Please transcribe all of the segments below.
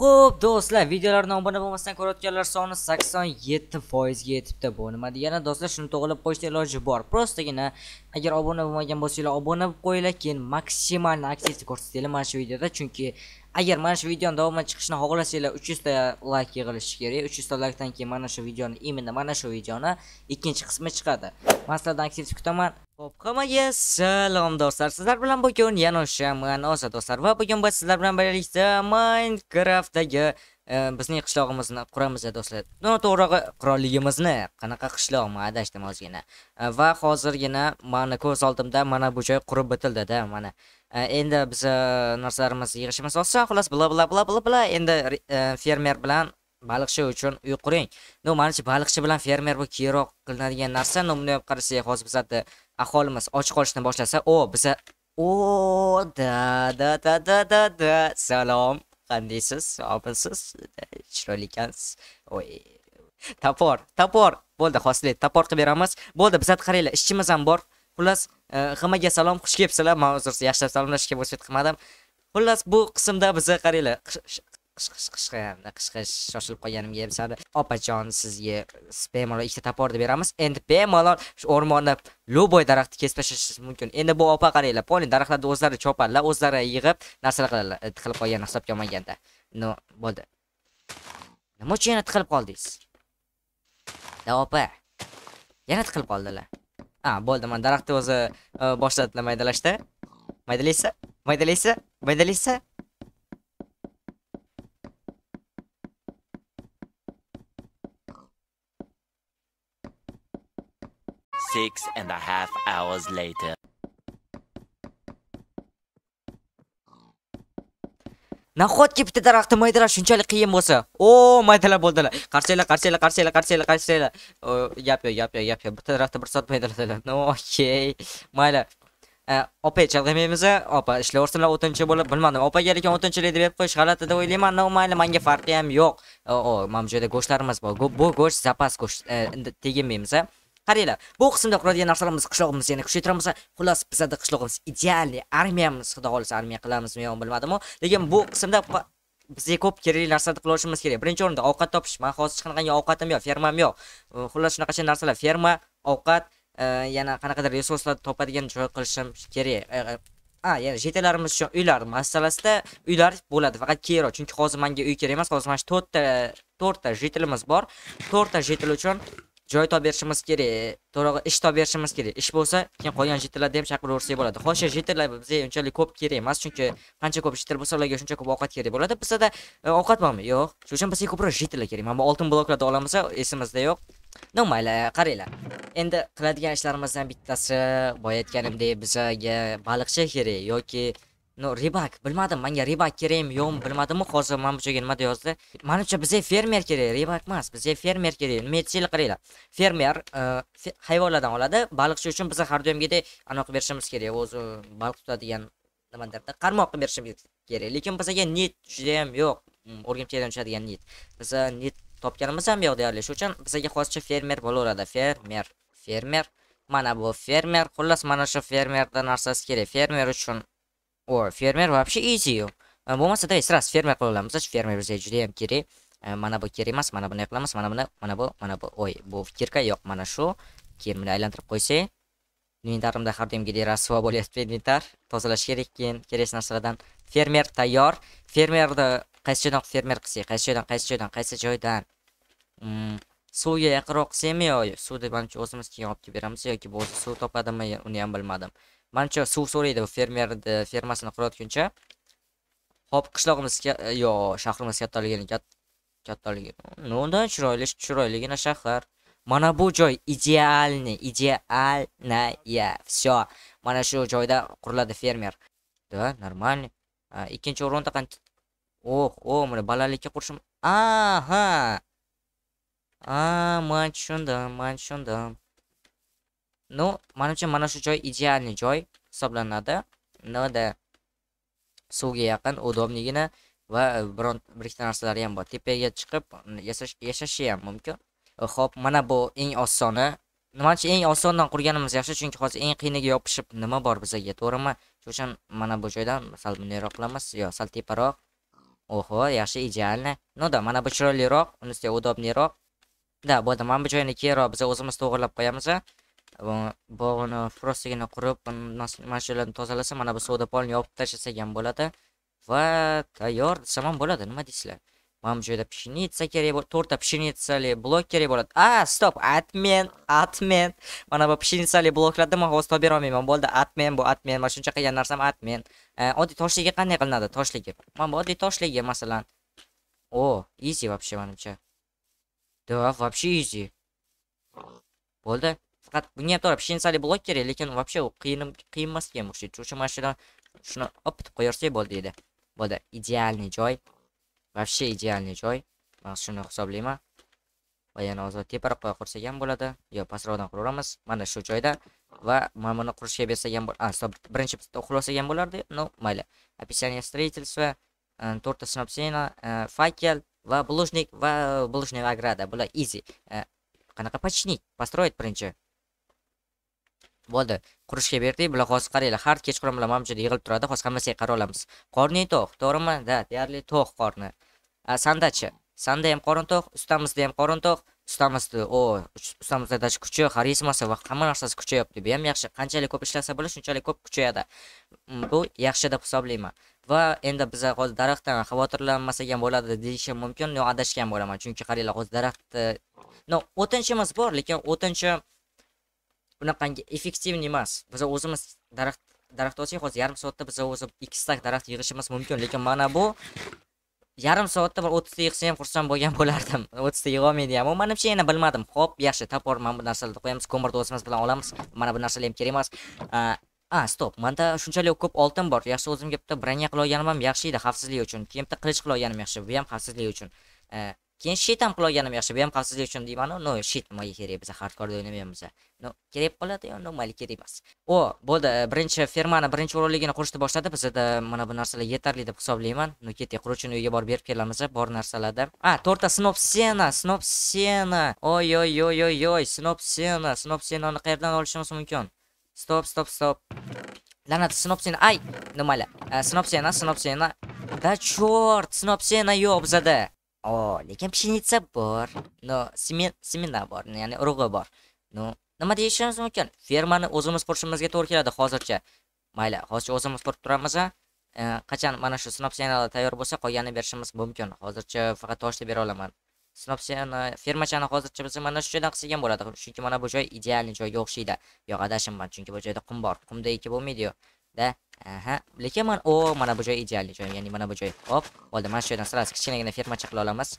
Xo'p, do'stlar, videolarni obuna bo'lmasdan ko'rayotganlar soni 87 ga yetibdi. Bu nima degani? Do'stlar, shuni to'g'rilab qo'yishni iloji bor. Prostagina agar obuna bo'lmagan bo'lsangiz, obuna bo'lib qo'yinglar, keyin maksimal aktivni ko'rsatinglar mana shu videoda, chunki agar mana shu videoni davomida chiqishini xohlasanglar 300 ta like yig'ilishi kerak. 300 ta likedan keyin mana shu videoni, именно mana shu videoni ikkinchi qismi chiqadi. Maslahatdan aktivni kutaman. Xo'p, hammaga salom do'stlar. Sizlar bilan bugun yana o'shaman Ozod do'stlar va bugun biz sizlar bilan birgalikda Minecraftdagi e, bizning qishlog'imizni quramiz do'stlar. Noto'g'ri qurolligimizni qanaqa qishloqmi adashdim ozgina. E, va hozirgina mana ko'z oldimda mana bu joy qurib bitildi-da, mana. E, endi biz narsalarimiz yig'ishimiz olsa xolos bla bla bla bla bla endi fermer bilan baliqchi uchun uy quring. No, shu baliqchi bilan fermer bu keyinroq qilinadigan narsa. No, buni qarasa hozir bizda aholimiz och qolishni boshlasa o biza o da da da da da da salom qandaysiz sog'insiz chiroyli ekansiz oy topor topor bo'ldi hosilbek topor qilib beramiz bo'ldi bizat qaranglar ishchimiz ham bor xullas hammaga e, salom xush kelibsizlar man uzr yaxshilab salomlashishga bo'lsa qilmadim xullas bu qismda biza qaranglar qish qishqa hamda shoshilib qolganimga bisabab opajon sizga bemalol ikkita toporni beramiz endi bemalol shu o'rmonni любой daraxtni kesib tashlashingiz mumkin endi bu opa qaranglar полный daraxtlarni o'zlari chopadilar o'zlari yig'ib narsalar qiladilar qilib qolgan hisobga olmaganda no bo'ldi nima uchun yana tiqilib qoldingiz da opa yana tiqilib qoldilar ha bo'ldi mana daraxtni o'zi boshladilar maydalashda maydalaysa maydalaysa maydalaysa six and a half hours later. nahotki bitta daraxtni maydalash shunchalik qiyin bo'lsa o maydalab bo'ldilar qarasanglar qarasanglar qarasanglar qarasanglar qarasanglar yap yap yap yap bitta daraxtni bir soat maydaladilar okay. Mayla. opa chalg'amaymiz opa ishlayversinlar o'tinchi bo'lib bilmadim opaga lekin o'tinchilik deb qo'yish g'alati deb o'ylayman mayli manga farqi ham yo'q o mana bu joyda go'shtlarimiz bor bu go'sht zapas go'sht teginmaymiz qaranglar bu qismda quradigan narsalarimiz qishlog'imizni yana kuchaytiramiz xullas bizada qishlog'imiz idealniy armiyamiz xudo xohlasa armiya qilamizmi yo bilmadimu lekin bu qismda bizga ko'p kerakli narsalarni qila olishimiz kerak birinchi o'rinda ovqat topish man hozir hech qanaqangi ovqatim yo'q fermam yo'q xullas shunaqacha narsalar ferma ovqat e, yana qanaqadir resurslar topadigan joy qilishim kerak e, e, a ya'ni jetalarimiz uchun uylar masalasida uylar bo'ladi faqat keyinroq chunki hozir menga uy kerak emas hozir mana shu to'rtta to'rtta jetilimiz bor to'rtta jetil uchun joy topib berishimiz kerak to'g'ri ish topib berishimiz kerak ish bo'lsa keyin qolgan jitellarni ham chaqiraversak bo'ladi hozir jitellar bizga unchalik ko'p kerak emas chunki qancha ko'p jitel bo'lsa ularga shuncha ko'p ovqat kerak bo'ladi bizada e, ovqat bormi yo'q shuning uchun bizga ko'proq jitellar kerak mana bu oltin bloklarni olamiz esimizda yo'q no mayli qaranglar endi qiladigan ishlarimizdan bittasi boya aytganimdek bizaga baliqchi kerak yoki ну рыбак bilmadim menga ribak kerakmi yo'qmi bilmadimmi hozir mana bu joyga nima deyapsiz manimcha bizga fermer kerak фермер emas bizga fermer kerak фермер aytsanglar qaranglar fermer e, hayvonlardan oladi baliqchi uchun biza har doimgidek anaqa qilib berishimiz kerak o'zi baliq tutadigan nimadirda qarmoq qilib berishimiz kerak lekin bizaga net judayam yo'q mm, o'rgimchakdan tushadigan net biza net topganimiz ham yo'q deyarli shuning uchun bizaga hozircha fermer bo'laveradi fermer fermer mana bu fermer xullas mana shu fermerda narsasi kerak fermer uchun О, фермер вообще easy bo'lmasa da sraz fermer qilib olamiz fermer bizga juda yam kerak Мана bu kerak emas mana buni qilamiz mana buni mana bu mana bu Ой, бу kirka yo'q mana shu keyin buni aylantirib qo'ysak inventarimda har doimgidek rasvo bo'lyapti inventar tozalash kerak keyin kerak narsalardan fermer tayyor fermerni qaysi joydan fermer qilsak qaysi joydan qaysi joydan qaysi joydan suvga yaqinroq qilsakmi yo suv deb manimcha o'zimiz keyin olib kelib beramiz yoki bo'lmasa suv topadimi mancha suv so'raydi bu fermerni e, fermasini qurayotguncha hop qishlog'imiz e, yo shahrimiz kattaligini kattaligi nondan chiroyli chiroyligina shahar mana bu joy idealniy idealnaya все mana shu joyda quriladi fermer да нормально ikkinchi o'rinda qancha oh o oh, mana balalikka qurishim aha a man tushundim man tushundim Ну, manimcha mana shu joy idealniy joy hisoblanadi. Nimada suvga yaqin, udobnigina va e, biron bir ikkita narsalari ham bor. Tepaga chiqib yasash yashashi ham mumkin. E, xo'p, mana bu eng osoni. Nimachi eng osondan qurganimiz yaxshi, chunki hozir eng qiyiniga yopishib nima bor bizaga, to'g'rimi? shuning uchun mana bu joydan sal bundayroq qilamiz, yo sal teparoq. Oho, yaxshi, idealni. Ну да, mana bu chiroyliroq, unisi udobniroq. Да, bo'ldi, mana bu joyni keyinroq biz o'zimiz to'g'irlab qo'yamiz. bog'ini prostagina qurib mana shularni tozalasa mana bu soda polni yopib tashlasak ham bo'ladi va tayyor desam ham bo'ladi nima deysizlar mana bu joyda pshenitsa kerak bo'ladi to'rtta pshenitsali blok kerak bo'ladi a stop atmen atmen mana bu pshenitsali bloklarni man hozir topib berolmayman bo'ldi atmen bu atmen mana shuncha qilgan narsam atmen e, oddiy toshligi qanday qilinadi toshligi mana bu oddiy toshligi masalan o easy вообще manimcha да вообще easy bo'ldi faqat bunga ham to'g'ri pshenitsali blok kerak lekin вообще u qiyin qiyin emas ekan mushuk shu mana shudan shuni opitib qo'yaversak bo'ldi dedi bo'ldi idealniy joy вообще idealniy joy man shuni hisoblayman va yana hozir teparoq qursak ham bo'ladi yo pastroqdan quraveramiz mana shu joyda va mana buni qurishga bersak ham bo'ladi so, birinchi bitta uxlasak ham bo'lardi no mayli описание строительства э, торта sinopsena fakel va блужник va блужник ограда bular easy qanaqa починить построить birinchi bo'ldi qurishga berdik bular hozir qaranglar har kechqurun bular mana bu yig'ilib turadi hozir hammasiga qarab olamiz qorning to'q to'g'rimi да deyarli to'q qorni sandachi sanda ham qorin to'q ustamizda ham qorin to'q ustamizni o ustamizda kuchi xarizmasi va hamma narsasi kuchayapti bu ham yaxshi qanchalik ko'p ishlasa bo'ladi shunchalik ko'p kuchayadi mm, bu yaxshi deb hisoblayman va endi biza hozir daraxtdan xavotirlanmasak ham bo'ladi deyishim mumkin adashgan bo'laman chunki qaranglar hozir daraxtni no o'tinchimiz bor lekin o'tinchi bunaqangi effektivniy emas biz o'zimiz daraxt daraxtni olsak hozir yarim soatda biz o'zi ikki stak daraxt yig'ishimiz mumkin lekin mana bu yarim soatda bir o'ttizta yig'sa ham xursand bo'lgan bo'lardim o'ttizta yig'olmaydi ham manimcha yana bilmadim ho'p yaxshi topor mana bu narsalarni qo'yamiz ko'mirni o'zimiz bilan olamiz mana bu narsalar ham kerak emas a stop manda shunchalik ko'p oltin bor yaxshi o'zimga bitta branya qilib olganim ham yaxshi edi xavfsizlik uchun keyin bitta qilich qilib olganim yaxshi bu ham xavfsizlik uchun keyin shit ham qilolganim yaxshi bu ham xavfsizlik uchun deymanu no shit nimaga kerak biza hardkorda o'ynamaymiz no kerak bo'ladi yo mali kerak emas o bo'ldi e, birinchi fermani birinchi o'rinligini qurishni boshladi bizada mana bu narsalar yetarli deb hisoblayman no ketdik quruvchini uyiga borib berib kelamiz bor narsalarda a to'rtta snopsena sena oy oy oy oy oy snopsena snopsenani qayerdan olishimiz mumkin stop stop stop ay Лянат, снопсена, ай, sena Da chort, Да черт, снопсена, ёбзада. o lekin pshenitsa bor no semen semena bor ya'ni urug'i bor no nima deyishimiz mumkin fermani o'zimiz qurishimizga to'g'ri keladi hozircha mayli hozircha o'zimiz qurib turamiz qachon mana shu sinopsianalar tayyor bo'lsa qolganini berishimiz mumkin hozircha faqat toshni bera olaman sinopsiyani fermachani hozircha biz mana shu joydan qilsak ham bo'ladi chunki mana bu joy idealniy joyga o'xshaydi yo'q adashimman chunki bu joyda qum bor qumda ekib bo'lmaydiyu da aha lekin man o mana bu joy ideal joy ya'ni mana bu joy hop bo'ldi mana shu yerdan sirasi kichkinagina ferma qila olamiz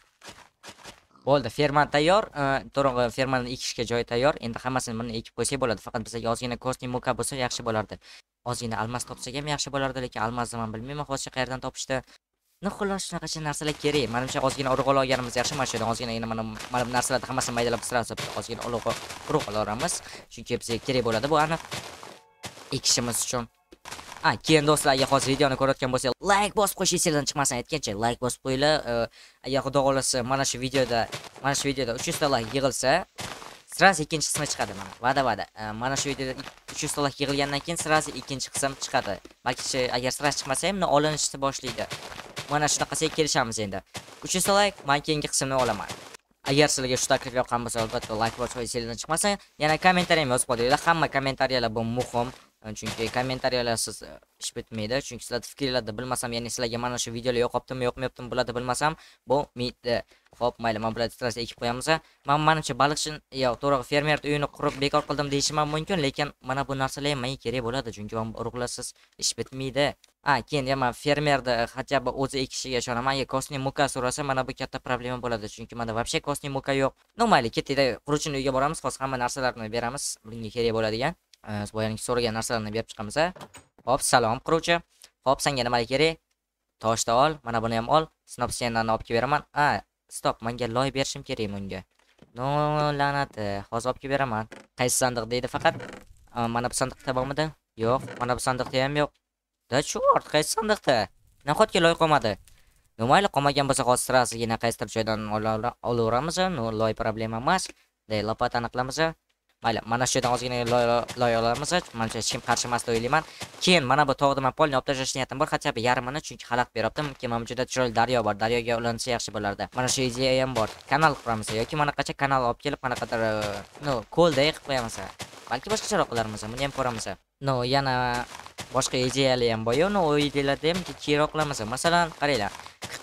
bo'ldi ferma tayyor e, to'g'ri fermani ekishga joy tayyor endi hammasini mana ekib qo'ysak bo'ladi faqat bizga ozgina kosniy muka bo'lsa yaxshi bo'lardi ozgina almas topsak ham yaxshi bo'lardi lekin almasni man bilmayman hozircha qayerdan topishdi no xullas shunaqacha narsalar kerak manimcha ozgina urug' ola olganimiz yaxshi mana shu yerdan ozgina yana mana mana bu narsalarni hammasini maydalab сразу ozgina urug' ola olamiz chunki bizga kerak bo'ladi bu aniq ekishimiz uchun a keyin do'stlar agar hozir videoni ko'rayotgan bo'lsangiz layk bosib qo'yish esingizdan chiqmasin aytgancha layk bosib qo'yinglar agar xudo xohlasa mana shu videoda mana shu videoda uch yuzta layk yig'ilsa сразу ikkinchi qismi chiqadi mana va'da va'da mana shu videoda uch yuzta layk yig'ilgandan keyin сразу ikkinchi qism chiqadi balki agar sira chiqmasa ham olinishni boshlaydi mana shunaqa shunaqasiga kelishamiz endi uch yuzta layk man keyingi qismni olaman agar sizlarga shu taklif yoqqan bo'lsa albatta layk bosib qo'yish chiqmasin yana kommentariyani yozib qo'yinglar. hamma kommentariyalar bu muhim chunki kommentariyalar siz ish e, bitmaydi chunki sizlarda fikrlarda bilmasam ya'ni sizlarga mana shu videolar yoqyaptimi yoqmayaptimi bularni bilmasam bu miydi ho'p mayli mana bularni titrashda ekib qo'yamiz man manimcha baliqchi yo to'g'ri fermer uyini qurib bekor qildim deyishim ham mumkin lekin mana bu narsalar ham menga kerak bo'ladi chunki man urug'larsiz ish bitmaydi a keyin man fermerni хотя бы o'zi ekishiga ishonaman agar kosniy muka so'rasa mana bu katta problema bo'ladi chunki manda вообще kosniy muka yo'q ну mayli ketdik quruvchini uyiga boramiz hozir hamma narsalarni beramiz bunga kerak bo'ladigan boyaniki so'ragan narsalarni berib chiqamiz hop salom quruvchi hop senga nimalar kerak toshni ol mana buni ham ol sinop stenlarni olib kelib beraman a stop menga loy berishim kerak bunga no la'nati hozir olib kelib beraman qaysi sandiq deydi faqat mana bu sandiqda bormidi yo'q mana bu sandiqda ham yo'q да черт qaysi sandiqda nahotki loy qolmadi ну mayli qolmagan bo'lsa hozir sirasigina qaysidir joydan olaveramiz no loy problema emas Dey lopatani qilamiz mayli mana shu yerdan ozgina loy olamiz mana shu hech kim qarshi emas deb o'ylayman keyin mana bu tog'da man polni olib tashlash niyatim bor хотя бы yarmini chunki xalaqit beryapti keyin mana bu yerda chiroyli daryo bor daryoga ulansa yaxshi bo'lardi mana shu ideya ham bor kanal quramiz yoki manaqacha kanal olib kelib qanaqadir e, ну ko'lday qilib qo'yamiz balki boshqacharoq qilarmiz buni ham ko'ramiz no yana boshqa ideyalar ham bor yo'q u ideyalarda ham kechiroqlamasa. masalan qaranglar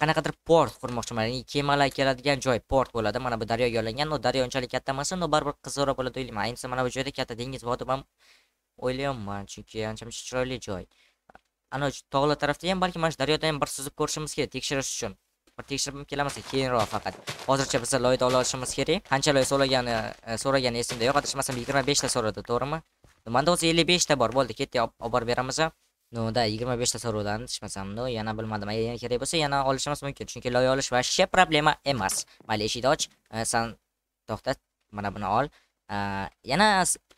qanaqadir port qurmoqchiman ya'ni kemalar keladigan joy port bo'ladi mana bu daryo yo'llangan no daryo unchalik katta emas no baribir qizora bo'ladi o'ylayman ayniqsa mana bu joyda katta dengiz vodi ham o'ylayapman chunki ancha muncha chiroyli joy ana shu tog'lar tarafda ham balki mana shu daryoda ham bir suzib ko'rishimiz kerak tekshirish uchun bir tekshirib kelamiz keyinroq faqat hozircha biz loyda olishimiz kerak qancha loy so'ragani so'ragani esimda yo'q adashmasam yigirma beshta so'radi to'g'rimi nimada o'zi ellik beshta bor bo'ldi ketdi olib borib beramiz noda yigirma beshta so'rovlarni yetishmasam no yana bilmadim agar yana kerak bo'lsa yana olishimiz mumkin chunki loy olish вообще problema emas mayli eshikni och e, san to'xtat mana buni ol e, yana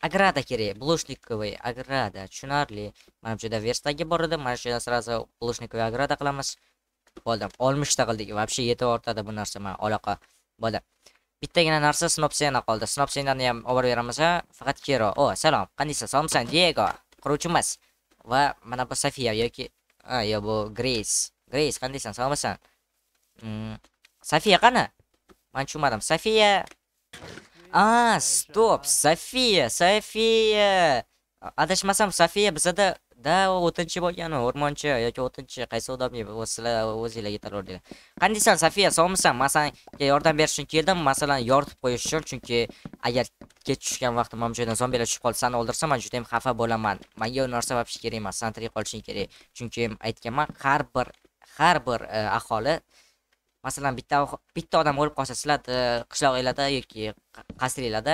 agrada kerak blushnikovый agrada tushunarli mana bu joyda verstagi bor edi mana shu yerda сразу blushnikovый agrada qilamiz bo'ldi oltmishta qildik вообще yetib ortadi bu narsa mana aloqa bo'ldi bittagina narsa snopsena qoldi snopsenani ham olib beramiz faqat kero o salom qandaysan salomsan diego quruvchimiz va mana bu sofiya yoki a yo bu greys greys qandaysan salomsan mm, sofiya qani man tushunmadim sofiya a stop sofiya sofiya adashmasam sofiya bizada da o'tinchi bo'lgan o'rmonchi yoki o'tinchi qaysi odamni sizlar o'zinglar degan qandaysan safiya sog'misan man sanga yordam berish uchun keldim masalan yoritib qo'yish uchun chunki agar kech tushgan vaqtim mana bu joydan zombilar tushib qolsa sani o'ldirsa man judayam xafa bo'laman manga u narsa вообще kerak emas san tirik qolishing kerak chunki aytganman har bir har bir aholi masalan bitta bitta odam o'lib qolsa sizlarni qishloqinglarda yoki qasringlarda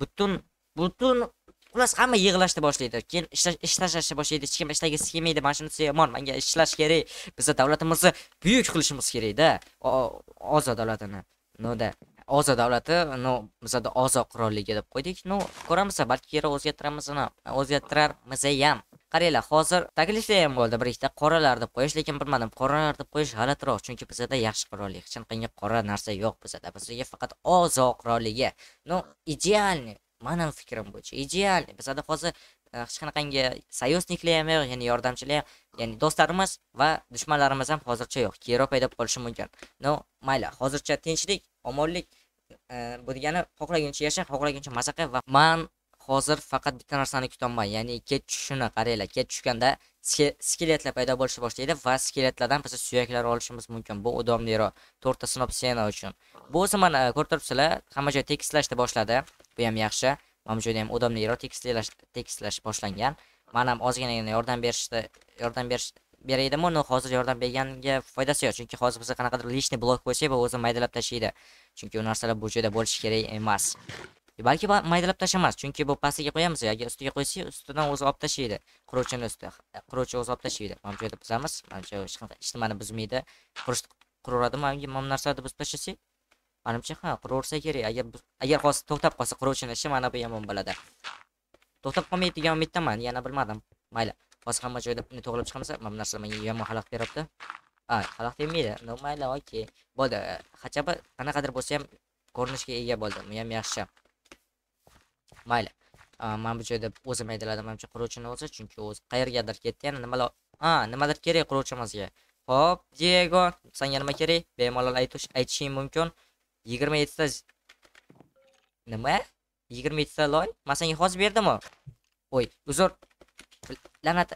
butun butun xullas hamma yig'lashni boshlaydi keyin ish tashlashni boshlaydi hech kim ishlagisi kelmaydi mana shunisi yomon manga ishlash kerak bizni davlatimizni buyuk qilishimiz kerakda ozod davlatini noda ozod davlati no bizada ozod qirolligi deb qo'ydik no ko'ramiz balki kerak o'zgartiramiz o'zgartirarmiz ham qaranglar hozir takliflar ham bo'ldi bir ikkita qoralar deb qo'yish lekin bilmadim qoralar deb qo'yish g'alatiroq chunki bizada yaxshi qirollik chinqingi qora narsa yo'q bizada bizaga faqat ozod qirolligi no идеальный mani fikrim bo'yicha idealniy bizada hozir e, hech qanaqangi союзниклар ham yo'q ya'ni yordamchilar ya'ni do'stlarimiz va dushmanlarimiz ham hozircha yo'q keyinroq paydo bo'lishi mumkin no mayli hozircha tinchlik omonlik e, bu degani xohlaguncha yasha xohlaguncha qil va man hozir faqat bitta narsani kutyapman ya'ni kech tushishini qaranglar kech tushganda skeletlar paydo bo'lishni boshlaydi va skeletlardan biz suyaklar olishimiz mumkin bu udobliroq to'rtta sena uchun bu o'zi mana e, ko'rib turibsizlar hamma joy tekislashni boshladi bu ham yaxshi mana bu joyda ham udobliroq tekislash tekislash boshlangan man ham ozginagina yordam berishdi yordam berish beraydimi uni hozir yordam berganga foydasi yo'q chunki hozir bizga qanaqadir lishniy blok qo'ysak bu o'zi maydalab tashlaydi chunki u narsalar bu joyda bo'lishi kerak emas balki maydalab tashlamas chunki bu pastiga qo'yamiz agar ustiga qo'ysak ustidan o'zi olib tashlaydi quruvchini usti quruvchi o'zi olib tashlaydi mana bu yerda buzamiz mana hech qanaqa hech nimani buzmaydi qurish quraveradimi mana bu narsani buzib tashlasak manimcha ha quraversa kerak agar agar hozir to'xtab qolsa quruvchini ishi mana bu yomon bo'ladi to'xtab qolmaydi degan umiddaman yana bilmadim mayli hozir hamma joyda buni to'g'rilab chiqamiz mana bu narsa menga yomon xalaqit beryapti a xalaqit bermaydi no mayli okey bo'ldi хотя бы qanaqadir bo'lsa ham ko'rinishga ega bo'ldi bu ham yaxshi mayli mana bu joyda o'zim aytiladi manimcha quruvchini o'zi chunki o'zi qayergadir ketdi yana nimalar ha nimadir kerak quruvchimizga ho'p diego senga nima kerak bemalol aytish aytishing mumkin yigirma yettita nima yigirma yettita loy man senga hozir berdimu o'y uzr la'nati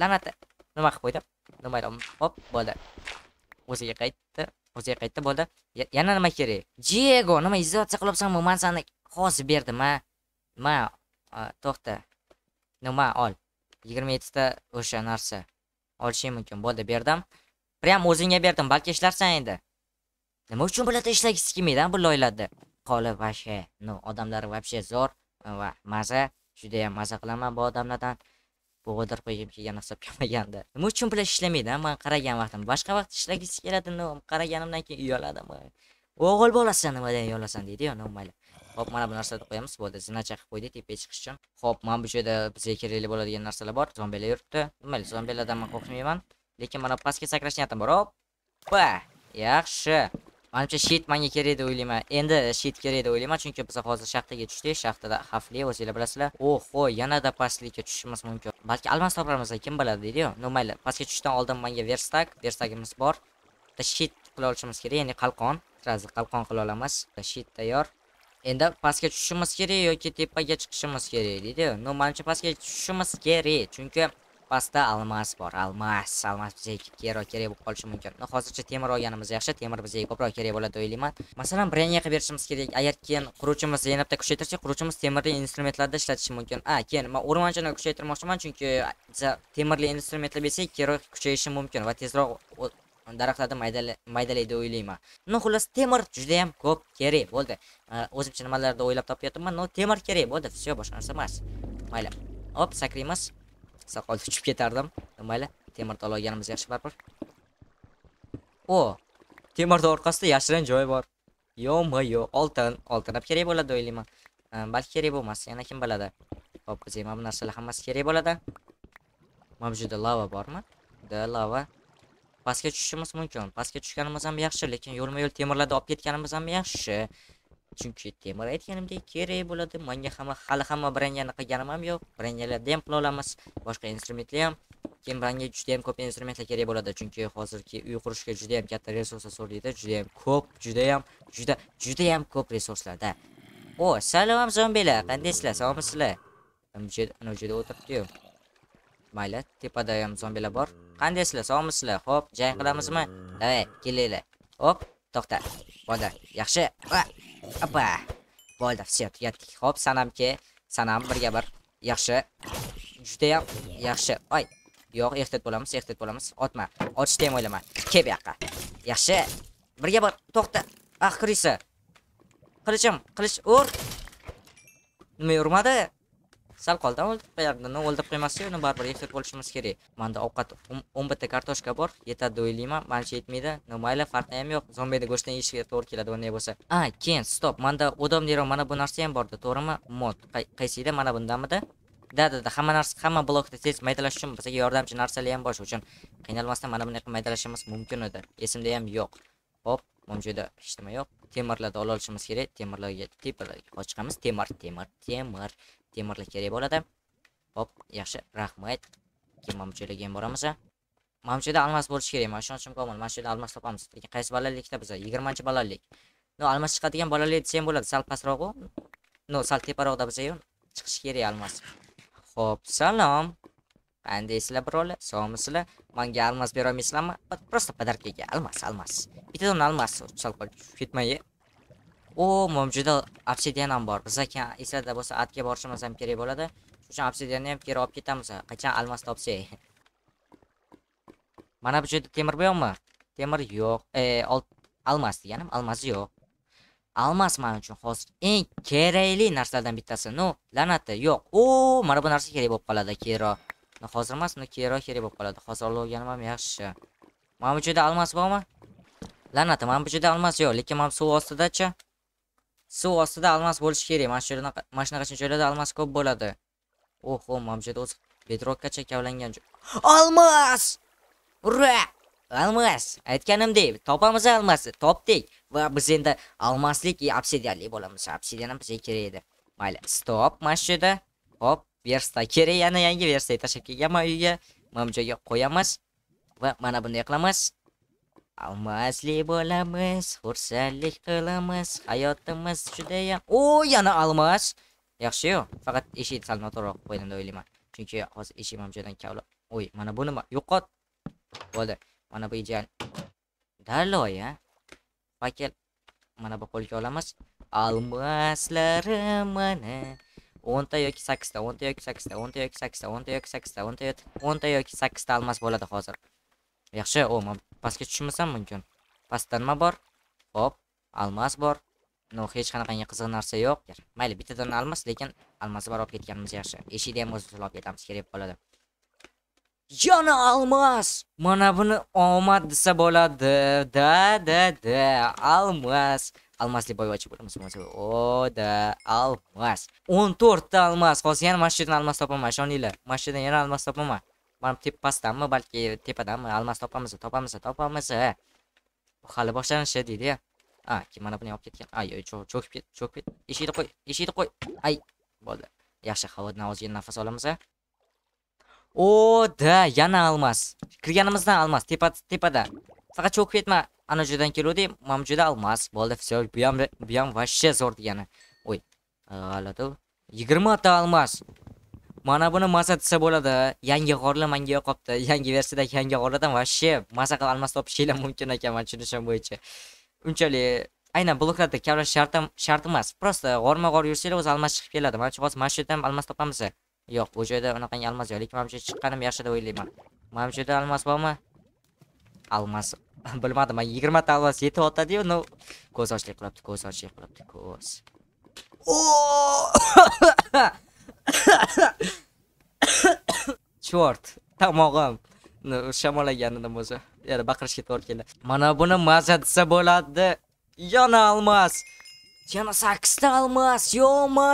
la'nati nima qilib qo'ydim nima hop bo'ldi o'ziga qaytdi o'ziga qaytdi bo'ldi yana nima kerak diego nima izolyatsiya qilyapsanmi man sani hozir berdim a ma to'xta nima ol yigirma yettita o'sha narsa olishing mumkin bo'ldi berdim прям o'zingga berdim balki ishlarsan endi nima uchun bularda ishlagisi kelmaydi bu loylarda qoli vashe ну odamlar вообще zo'r va maza judayam maza qilaman bu odamlardan bo'g'dirib qo'ygim kelgan hisob kelmaganda nima uchun bular ishlamaydi man qaragan vaqtim boshqa vaqt ishlagisi keladi qaraganimdan keyin uyaladim o'g'il bolasan nimadan uyalasan deydiyu mayli ho'p mana bu narsalarni qo'yamiz. Bo'ldi, zinacha qilib qo'ydi tepaga chiqish uchun. ho'p mana bu yerda bizga kerakli bo'ladigan narsalar bor. Zombilar yuribdi. mayli zombilardan men qo'rqmayman, lekin mana pastga sakrash niyatim bor. Hoppa! Yaxshi. Manimcha shit menga kerak deb o'ylayman. Endi shit kerak deb o'ylayman, chunki biz hozir shaxtaga tushdik. Shaxtada xavfli, o'zingizlar bilasizlar. Oho, yanada pastlikka tushishimiz mumkin. Balki almas toparmiz, kim biladi deydi yo No mayli, pastga tushishdan oldin menga verstak, verstagimiz bor. Bitta shit qila olishimiz kerak, ya'ni qalqon. Sirazi qalqon qila olamiz. Shit tayyor. endi pastga tushishimiz kerak yoki tepaga chiqishimiz kerak deydi no manimcha pastga tushishimiz kerak chunki pastda almas bor almas almas bizga keyinroq kerak bo'lib qolishi mumkin no hozircha temir olganimiz yaxshi temir bizga ko'proq kerak bo'ladi o'ylayman masalan brenya qilib berishimiz kerak agar keyin quruvchimiz yanada kuchaytirsak quruvchimiz temirli instrumentlarda ishlatishi mumkin a keyin man o'rmonchini kuchaytirmoqchiman chunki temirli instrumentlar bersak keyinroq kuchayishi mumkin va tezroq daraxtlarni maydalaydi o'ylayman ну xullas temir juda yam ko'p kerak bo'ldi э, o'zimcha nimalarni o'ylab topyapman но temir kerak bo'ldi все boshqa narsa emas mayli hop sakraymiz soqol uchib ketardim mayli temirni olganimiz yaxshi baribir o temirni orqasida yashirin joy bor yo'mi yo oltin oltin ham kerak bo'ladi o'ylayman э, balki kerak bo'lmas yana kim biladi hop qizim mana bu narsalar hammasi kerak bo'ladi mana bu yerda lava bormi da lava pastga tushishimiz mumkin pastga tushganimiz ham yaxshi lekin yo'lma yo'l temirlarda olib ketganimiz ham yaxshi chunki temir aytganimdek kerak bo'ladi manga hamma hali hamma branyani qilganim ham yo'q branyalarda ham qila olamiz boshqa instrumentlar ham keyin branga juda ham ko'p instrumentlar kerak bo'ladi chunki hozirgi uy qurishga juda ham katta resurslar so'raydi juda ham ko'p juda ham juda juda ham ko'p resurslarda o salom zombilar qandaysizlar sog'misizlar yerda o'tiribdiyu mayli tepada ham zombilar bor qandaysizlar sog'misizlar Xo'p, jang qilamizmi hmm. davay kelinglar hop to'xta bo'ldi yaxshi opa bo'ldi все tugatdik hop sanamki sanam birga bir yaxshi juda ham yaxshi oy yo'q ehtiyot bo'lamiz ehtiyot bo'lamiz otma otishni ham o'ylama kel bu yoqqa yaxshi birga bir to'xta ah krisa qilichim qilich ur nima urmadi sal qoldi o'ldirib qo'yardini o'ldirib qo'ymasdiku uni baribir effekt bo'lishimiz kerak manda ovqat um, o'n bitta kartoshka bor yetadi o'ylayman manimcha yetmaydi no mayli farqi ham yo'q zombini go'shtini yeyishga to'g'ri keladi unday bo'lsa a keyin stop manda удобныйroq mana bu narsa ham borda to'g'rimi mod qaysi edi mana bundanmidi da dada hamma narsa hamma blokni tez maydalash uchun bizga yordamchi narsalar ham bor shuning uchun qiynalmasdan mana bunday qilib maydalashimiz mumkin edi esimda ham yo'q hop mana bu joyda hech nima yo'q temirlarni ololishimiz kerak temirlarga tepalarga qochqamiz temir temir temir temirlik kerak bo'ladi hop yaxshi rahmat keyin mana bu joylarga ham boramiz mana bu almas bo'lishi kerak man ishonchim komil mana shu yerda almas topamiz lekin qaysi balalikda biza yigirmanchi balalik no almas chiqadigan desa desam bo'ladi sal pastroqu no sal teparoqda biza chiqishi kerak almas ho'p salom qandaysizlar birovlar sog'misizlar manga almas berolmaysizlarmi просто подаркаga almas almas bittadan almas sal ketmay o mavjuda obsidian ham bor biz aka eslarda bo'lsa atga borishimiz ham kerak bo'ladi shuning uchun obsidianni ham keri olib ketamiz qachon almas topsak mana bu joyda temir bormi temir yo'q e, almas deganim almas yo'q almas man uchun hozir eng kerakli narsalardan bittasi no la'nati yo'q u mana bu narsa kerak bo'lib qoladi kero hozir emas uni keyinroq kerak bo'lib qoladi hozir olganim ham yaxshi mana bu joyda almas bormi la'nati mana bu joyda almas yo'q lekin mana suv ostidachi suv ostida almas bo'lishi kerak mana shu yerda mana shunaqa joylarda almas ko'p bo'ladi oho mana bu yerda o'zi bedrokkacha kavlangan almas ura almas aytganimdek topamiz almasni topdik va biz endi almaslik и obsidianli bo'lamiz obsidian ham bizga kerak edi mayli stop mana shu yerda hop versta kerak yana yangi versta tashlab kelganman uyga mana bu joyga qo'yamiz va mana bunday qilamiz Almasli bo'lamiz, xursandlik qilamiz, hayotimiz juda ham. O, yana almas. Yaxshi-yu, faqat eshik sal noto'g'ri qo'ydim deb o'ylayman. Chunki hozir eshik ham joydan kavla. Oy, mana bu nima? Yo'qot. Bo'ldi. Mana bu ijan. Darlo ha. Paket. Mana bu qo'lga olamiz. Almazlarim mana. 10 ta yoki 8 ta, 10 ta yoki 8 ta, 10 ta yoki 8 ta, 10 ta yoki 8 ta, 10 ta yoki 8 ta almas bo'ladi hozir. Yaxshi, o, pastga tushmasam mumkin pastda nima bor hop almas bor no hech qanaqangi qiziq narsa yo'q mayli bittadan almas lekin almasni bari olib ketganimiz yaxshi eshikni ham o'z olib ketamiz kerak bo'ladi yana almas mana buni omad desa bo'ladi da da da almas almasli boyvachcha bo'lamiz o da almas o'n to'rtta almas hozir yana masjiddan almas topaman ishoninglar masjiddan yana almas topaman borib tep pastdanmi balki tepadanmi almas topamiz topamiz topamiz bu hali boshlanishi deydiya a kim mana buni olib ketgan ay cho'kib ketdi cho'kib ket eshikni qo'y eshikni qo'y ay bo'ldi yaxshi havodan ozgina nafas olamiz o da yana almas kirganimizdan almas tepa tepada faqat cho'kib ketma ana joydan keluvdik mana bu joyda almas bo'ldi все bu ham bu ham вообще zo'r degani ой g'alati yigirmata almas mana buni maza desa bo'ladi yangi g'orlar menga yoqyapti yangi versiyadagi yangi g'orlardan вообще maza qilib almas topishinglar mumkin ekan man tushunishim bo'yicha unchalik aynan bloklarda kavlash shart shart emas просто g'orma g'or yursanglar o'zi almas chiqib keladi mana shu hozir mana shu yerdan almas topamiz yo'q bu joyda unaqangi almaz yo'q lekin mana bu chiqqanim yaxshi deb o'ylayman mana bu joyda almaz bormi almaz bilmadim man yigirmata yetib yetyaptadiyu ну ko'z ochlik qilyapti ko'z ochlik qilyapti ko'z chort tomog'im shamollaganidan o'zi yana baqirishga to'g'ri keldi mana buni maza desa bo'ladi yana almas yana sakkizta almas yo'ma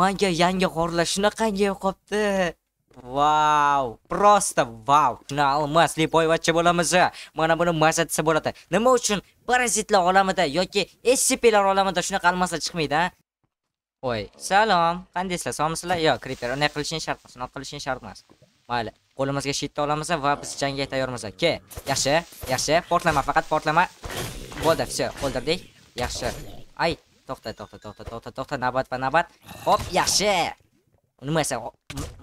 manga yangi g'orlar shunaqangi yoqibdi Vau, prosta vau. Na almas Lipoyevacha bo'lamiz. Mana buni maqsad desa bo'ladi. Nima uchun parazitlar olamida yoki scplar olamida shunaqa almaslar chiqmaydi, ha? Qo'y. Salom. Qandaysizlar? Sog'misizlar? Yo, Creeper, unday qilishing shart emas, unday qilishing shart emas. Mayli, qo'limizga shitni olamiz va biz jangga tayyormiz. Ke, yaxshi, yaxshi. Portlama, faqat portlama. Bo'ldi, все, o'ldirdik. Yaxshi. Ay, to'xta, to'xta, to'xta, to'xta, to'xta, navbat va navbat. Hop, yaxshi. Nima esa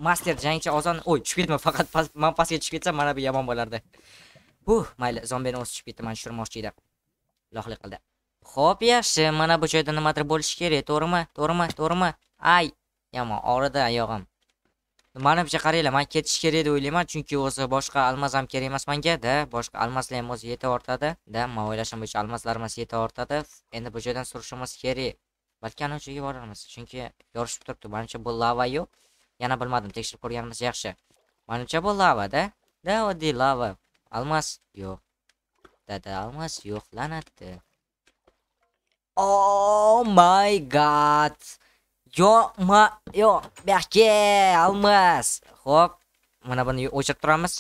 master jangchi ozon, oy, tushib ketma, faqat men pastga tushib ketsam, mana bu yomon bo'lardi. Uh, mayli, zombini o'z tushib ketdi, men tushirmoqchi edim. Lohlik qildi. Xo'p, yaxshi. Mana bu joyda nimadir bo'lishi kerak, to'g'rimi? To'g'rimi? To'g'rimi? Ay, yomon og'ridi oyog'im. Manimcha qaranglar, men ketish kerak deb o'ylayman, chunki o'zi boshqa almaz ham kerak emas menga, da, boshqa almazlar ham o'zi yetib ortadi, da, men o'ylashim bo'yicha almazlarimiz yetib ortadi. Endi bu joydan surishimiz kerak. Balki ana joyga boramiz, chunki yorishib turibdi. Manimcha bu lava yo'q. Yana bilmadim, tekshirib ko'rganimiz yaxshi. Manimcha bu lava, da? Da, oddiy lava. Almaz yo'q. Da, da, almaz yo'q, lanatdi. Oh my god. Yo'qmi? Yo'q, bu yoqqa olmas. Xo'p, mana buni o'chirib turamiz.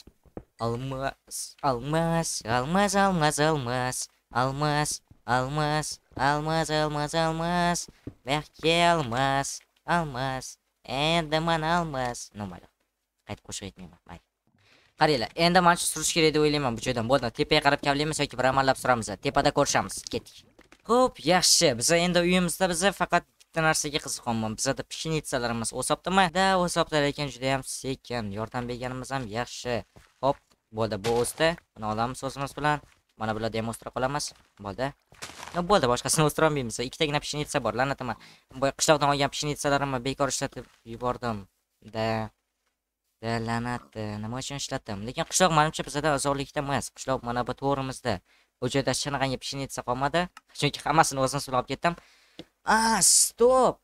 Almas, almas, almas, almas, almas, almas, almas, almas, almas, almas, mehki almas, almas, endi mana almas. Nimaga? Qaytib qo'shib aytmayman, mayli. Qaranglar, endi mana shu surish kerak deb o'ylayman bu joydan. Bo'ldi, tepaga qarab kavlaymiz yoki bir suramiz. Tepada ko'rishamiz. Ketdik. Xo'p, yaxshi. Biz endi uyimizda biz faqat bitta narsaga qiziqqanman. Bizda pishinitsalarimiz o'saptimi? Da, o'saptar ekan juda ham sekin. Yordam berganimiz ham yaxshi. Xo'p, bo'ldi, bu o'sdi. Buni olamiz o'zimiz bilan. Mana bularda ham o'stira qolamiz. Bo'ldi. No, bo'ldi, boshqasini o'stira olmaymiz. Ikkitagina pishinitsa bor, la'natimi. Bu qishloqdan olgan pishinitsalarimni bekor ishlatib yubordim. Da. Da la'nat, nima uchun ishlatdim? Lekin qishloq menimcha bizda ozorlikda emas. Qishloq mana bu to'g'rimizda. u joyda shinag'anga pshenitsa qolmadi chunki hammasini o'zim sulab ketdim a stop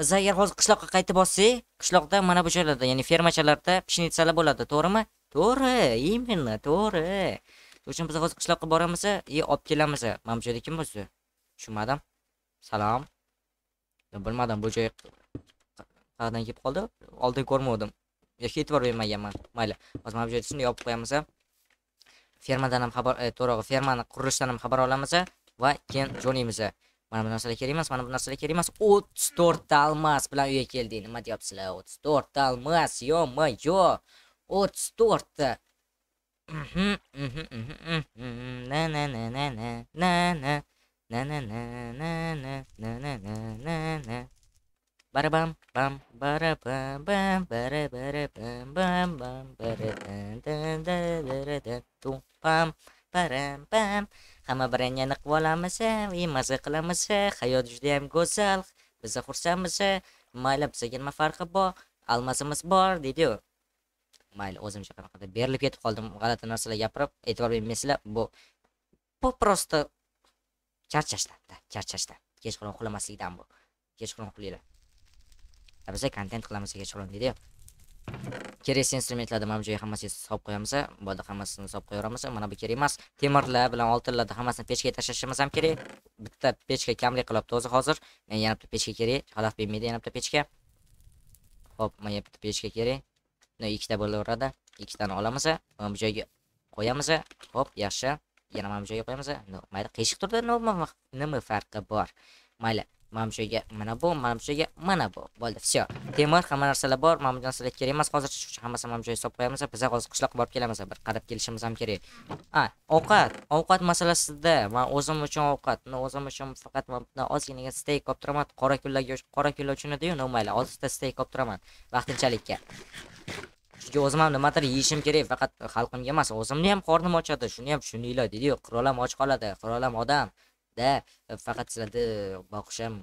biz agar hozir qishloqqa qaytib olsak qishloqda mana bu joylarda ya'ni fermachalarda pshenitsalar bo'ladi to'g'rimi to'g'ri именно to'g'ri shuning uchun biz hozir qishloqqa boramiz и olib kelamiz mana bu joyda kim o'zi tushunmadim salom bilmadim bu joy qayerdan kelib qoldi oldin ko'rmagandim yoki e'tibor bermaganman mayli hozir mana bu joyda shunday yopib qo'yamiz fermadan ham xabar to'rog'i fermani qurilishidan ham xabar olamiz va keyin jo'naymiz mana bu narsalar kerak emas mana bu narsalar kerak emas o'ttiz to'rtta almas bilan uyga keldik nima deyapsizlar o'ttiz to'rtta almas yo yo o'ttiz to'rtta na na na na na na na na na na na na na na барабам бам барабам бам барабам, бам бам барабам пам param pam hamma biringani qilib olamiz и maza qilamiz hayot бо, go'zal biza xursandmiz mayli bizaga nima farqi bor almasimiz bor deydiyu mayli o'zimcha qanaqadir berilib ketib qoldim g'alati narsalar gapirib e'tibor bermaysizlar bu попросту charchashdan charchashdan kechqurun uxlamaslikdan bu kechqurun uxlanglar biza kontent qilamiz kechqurun deydiyu kerakli instrumentlarda mana bu joyga hammasini solib qo'yamiz bu yerda hammasini solib qo'yaveramiz mana bu kerak emas temirlar bilan oltinlarni hammasini pechga tashlashimiz ham kerak bitta pechka kamlik qilib o'zi hozir Men yana bitta pechka kerak Xalaf bermaydi yana bitta pechka Xo'p, mana bitta pechka kerak Mana ikkita bo'laveradi ikkitani olamiz mana bu joyga qo'yamiz Xo'p, yaxshi yana mana bu joyga qo'yamiz mayli qishiq turdi nima farqi bor mayli mana mana bu mana bu mana bu bo'ldi все temir hamma narsalar bor mana bu narsalar kerak emas hozir hammasini mana bu solib qo'yamiz biza hozir qishloqqa borib kelamiz bir qarab kelishimiz ham kerak a ovqat ovqat masalasida man o'zim uchun ovqatni o'zim uchun faqat man bundan ozginaga steyk olib turaman qora kunlarga qora kunlar uchun ediyu mayli oltita steyk olib turaman vaqtinchalikka chunki o'zim ham nimadir yeyishim kerak faqat xalqimga emas o'zimni ham qornim ochadi shuni ham tushuninglar deydiyu ham och qoladi ham odam da faqat sizlarda boqish ham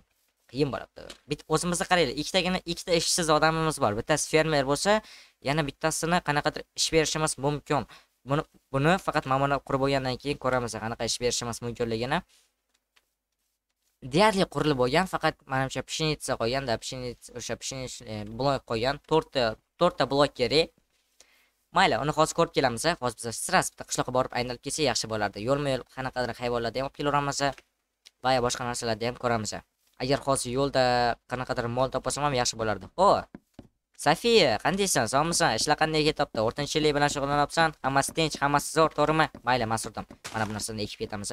qiyin bo'lyapti bitta o'zimizni qaraylik ikkitagina ikkita ishsiz odamimiz bor bittasi fermer bo'lsa yana bittasini qanaqadir ish berishimiz mumkin buni buni faqat mamuna qurib bo'lgandan keyin ko'ramiz qanaqa ish berishimiz mumkinligini deyarli qurilib bo'lgan faqat manimcha pshenitsa qolganda pshenits o'sha pshenic blok qo'ygan to'rtta to'rtta blok kerak mayli uni hozir ko'rib kelamiz hozir biz bitta qishloqqa borib aylanib kelsa yaxshi bo'lardi yo'lma yo'l qanaqadir hayvonlarni ham olib kelaveramiz va boshqa narsalarni ham ko'ramiz agar hozir yo'lda qanaqadir mol topsam ham yaxshi bo'lardi ho safiya qandaysan sog'misan ishlar qanday ketyapti o'rtinchilik bilan shug'ullanyapsan hammasi tinch hammasi zo'r to'g'rimi mayli masurdam mana bu narsani ekib ketamiz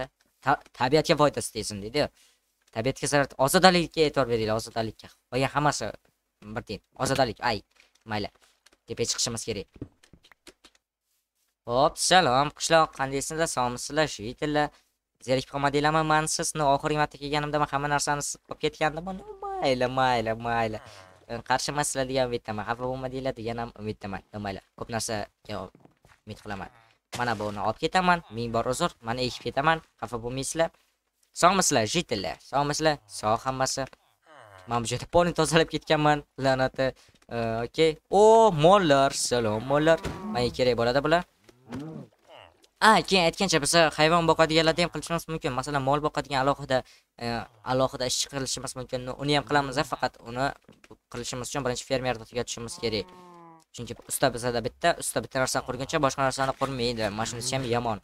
tabiatga foydasi tegsin deydi tabiatga zarar ozodalikka e'tibor beringlar ozodalikka qolgan hammasi bir tiyin ozodalik ay mayli tepaga chiqishimiz kerak Hop, salom, qishloq qandaysizlar, sog'misizlar, shu yitillar. Zerikib qolmadinglarmi? Men sizni oxirgi marta kelganimda men hamma narsani olib ketgandim. Mayli, mayli, mayli. Qarshi emaslar degan umiddaman. Xafa bo'lmadinglar degan ham umiddaman. Nimalar? Ko'p narsa umid qilaman. Mana buni olib ketaman. Ming bor uzr, mana ekib ketaman. Xafa bo'lmaysizlar. Sog'misizlar, jitillar. Sog'misizlar, sog' hammasi. Mana bu yerda polni tozalab ketganman. Lanati. Okay. O, o'h, mollar, salom mollar. Menga kerak bo'ladi bular. a keyin aytgancha biz e, hayvon boqadiganlarni ham qilishimiz mumkin masalan mol boqadigan alohida e, alohida ish qilishimiz mumkin uni ham qilamiz faqat uni qilishimiz uchun birinchi fermerni tugatishimiz kerak chunki usta bizada bitta usta bitta narsani qurguncha boshqa narsani qurmaydi mana shunisi ham yomon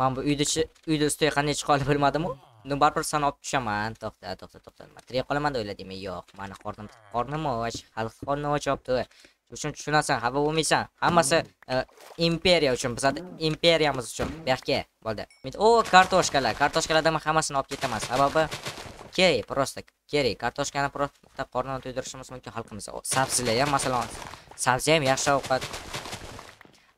man bu uyda uyni ustiga qanday chiqa olib bilmadimu no baribir san olib tushaman to'xta to'xta to'xta materiya qolaman deb o'yladingmi yo'q mani qornim qornim och hali qornim och olibdi uchun tushunasan xafa bo'lmaysan hammasi e, imperiya uchun bizada imperiyamiz uchun buyoqga bo'ldi o kartoshkalar kartoshkalardan men hammasini olib ketaman sababi kerak просто kerak kartoshkani просто qornini to'ydirishimiz mumkin xalqimiz sabzilar ham masalan sabzi ham yaxshi ovqat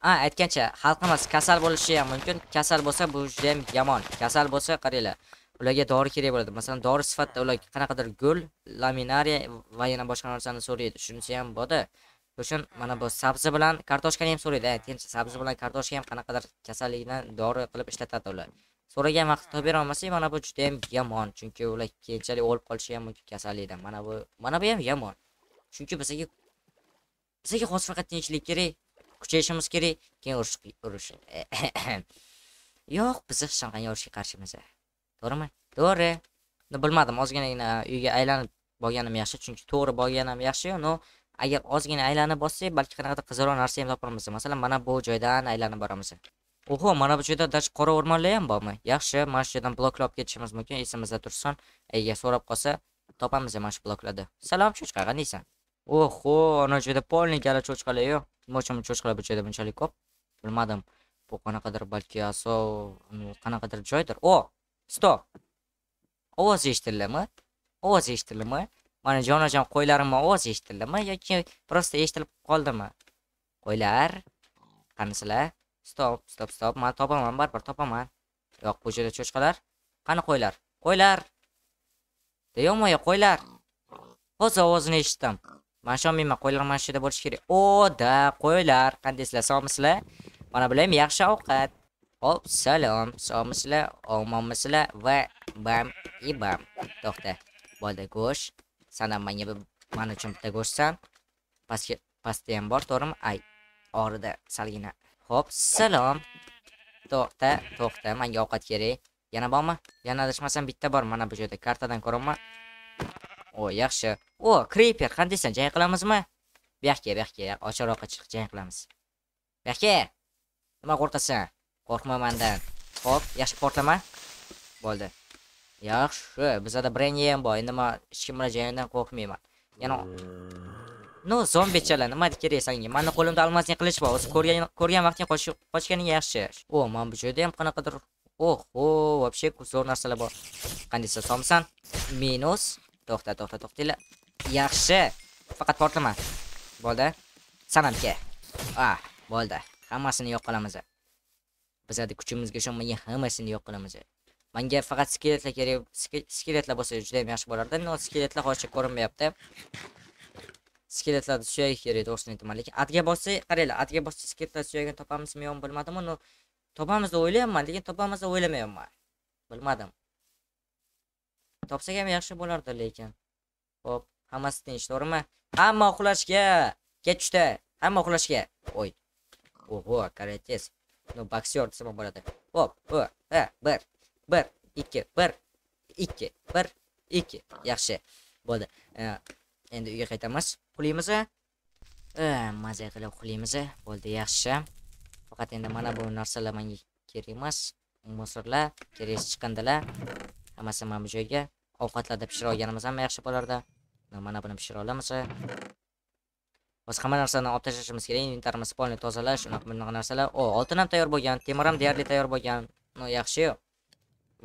a aytgancha xalqimiz kasal bo'lishi ham mumkin kasal bo'lsa bu juda ham yomon kasal bo'lsa qaranglar ularga dori kerak bo'ladi masalan dori sifatida ular qanaqadir gul laminariya va yana boshqa narsani so'raydi shunisi ham borda uchun mana bu sabzi bilan kartoshkani ham so'raydi aytgancha sabzi bilan kartoshka ham qanaqadir kasallikdan dori qilib ishlatadi ular so'ragan vaqtda topib berolmasak mana bu juda yam yomon chunki ular keyinchalik o'lib qolishi ham mumkin kasallikdan mana bu mana bu ham yomon chunki bizaga bizaga hozir faqat tinchlik kerak kuchayishimiz kerak keyin urush urush yo'q biz hech qanday urushga qarshimiz to'g'rimi to'g'ri bilmadim ozginagina uyga aylanib borganim yaxshi chunki to'g'ri borganim yaxshi no agar ozgina aylanib bossak balki qanaqadir qiziqroq narsa ham topamiz masalan mana bu joydan aylanib boramiz oho mana bu joyda даже qora o'rmonlar ham bormi yaxshi mana shu yerdan bloklab ketishimiz mumkin esimizda tursin agar so'rab qolsa topamiz mana shu bloklarda salom cho'chqa qandaysan oho ana joyda polnik hali cho'chqalar yo'q nima uchun cho'chqalar bu joyda bunchalik ko'p bilmadim bu qanaqadir balki asov qanaqadir joydir o stop ovoz eshitildimi ovoz eshitildimi mana jonajon qo'ylarimni ovozi eshitildimi yoki просто eshitilib qoldimi qo'ylar qani sizlar stop stop stop man topaman baribir topaman yo'q bu cho'chqalar qani qo'ylar qo'ylar deyapman qo'ylar hozir ovozini eshitdim shu ishonmayman qo'ylar mana shu yerda bo'lishi kerak o da qo'ylar qandaysizlar sog'misizlar mana bilan yaxshi ovqat hop salom sog'misizlar omonmisizlar va bam i bam to'xta bo'ldi go'sht sanam manga mana uchun bitta ko'rsan pastga pastda ham bor to'g'rimi ay og'rida salgina ho'p salom to'xta to'xta manga ovqat kerak yana bormi yana adashmasam bitta bor mana bu joyda kartadan ko'raman o yaxshi o kriper qandaysan jang qilamizmi bu yoqga bu yoqga ochiqroqqa chiq jang qilamiz bu yoqga nima qo'rqasan qo'rqma mandan ho'p yaxshi portlama bo'ldi yaxshi bizada ham bor endi men hech kim murojaatdan qo'rqmayman yana ну hmm. zombichalar nima kerak senga mani qo'limda almasning qilich bor o'zi ko'rgan ko'rgan vaqting qochganing yaxshi o mana bu joyda ham qanaqadir oho вообще zo'r narsalar bor qanday somsan minus to'xta to'xta to'xtanglar yaxshi faqat portlama bo'ldi sanamka ah bo'ldi hammasini yo'q qilamiz bizada kuchimizga ishonmagan hammasini yo'q qilamiz menga faqat skeletlar kerak skeletlar bo'lsa juda ham yaxshi bo'lardi но skeletlar hozircha ko'rinmayapti skeletlarni suyagi kerak to'g'risini aytaman lekin atga bossak qaranglar atga bossak skeletlar suyagini topamizmi yo'qmi bilmadim uni topamiz deb o'ylayapman lekin topamiz deb o'ylamayapman bilmadim topsak ham yaxshi bo'lardi lekin ho'p hammasi tinch to'g'rimi hamma uxlashga get tushdi hamma uxlashga oy oho karatez ну боксер desam bo'ladi ho'p ha, e, bir bir ikki bir ikki bir ikki yaxshi bo'ldi endi uyga qaytamiz uxlaymiz maza qilib uxlaymiz bo'ldi yaxshi faqat endi mana bu narsalar menga kerak emas muzirlar kerak chiqindilar hammasi mana bu joyga ovqatlarni pishirib olganimiz ham yaxshi bo'lardi mana buni pishira olamiz boshqa hamma narsani olib tashlashimiz kerak inventarimiz polni tozalash unaqa bunaqa narsalar o oltin ham tayyor bo'lgan temir ham deyarli tayyor bo'lgan no yaxshi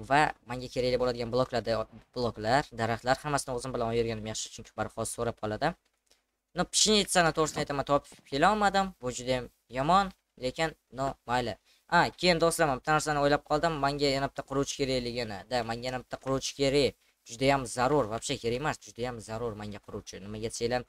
va menga kerakli bo'ladigan bloklarda bloklar daraxtlar hammasini o'zim bilan olib yurganim yaxshi chunki hozir so'rab qoladi no pshenitsani to'g'risini aytaman topib kelolmadim bu juda yam yomon lekin no mayli a keyin do'stlar man bitta narsani o'ylab qoldim menga yana bitta quruvchi kerakligini да menga yana bitta quruvchi kerak judayam zarur вообще kerak emas judayam zarur menga quruvchi nimaga desanglar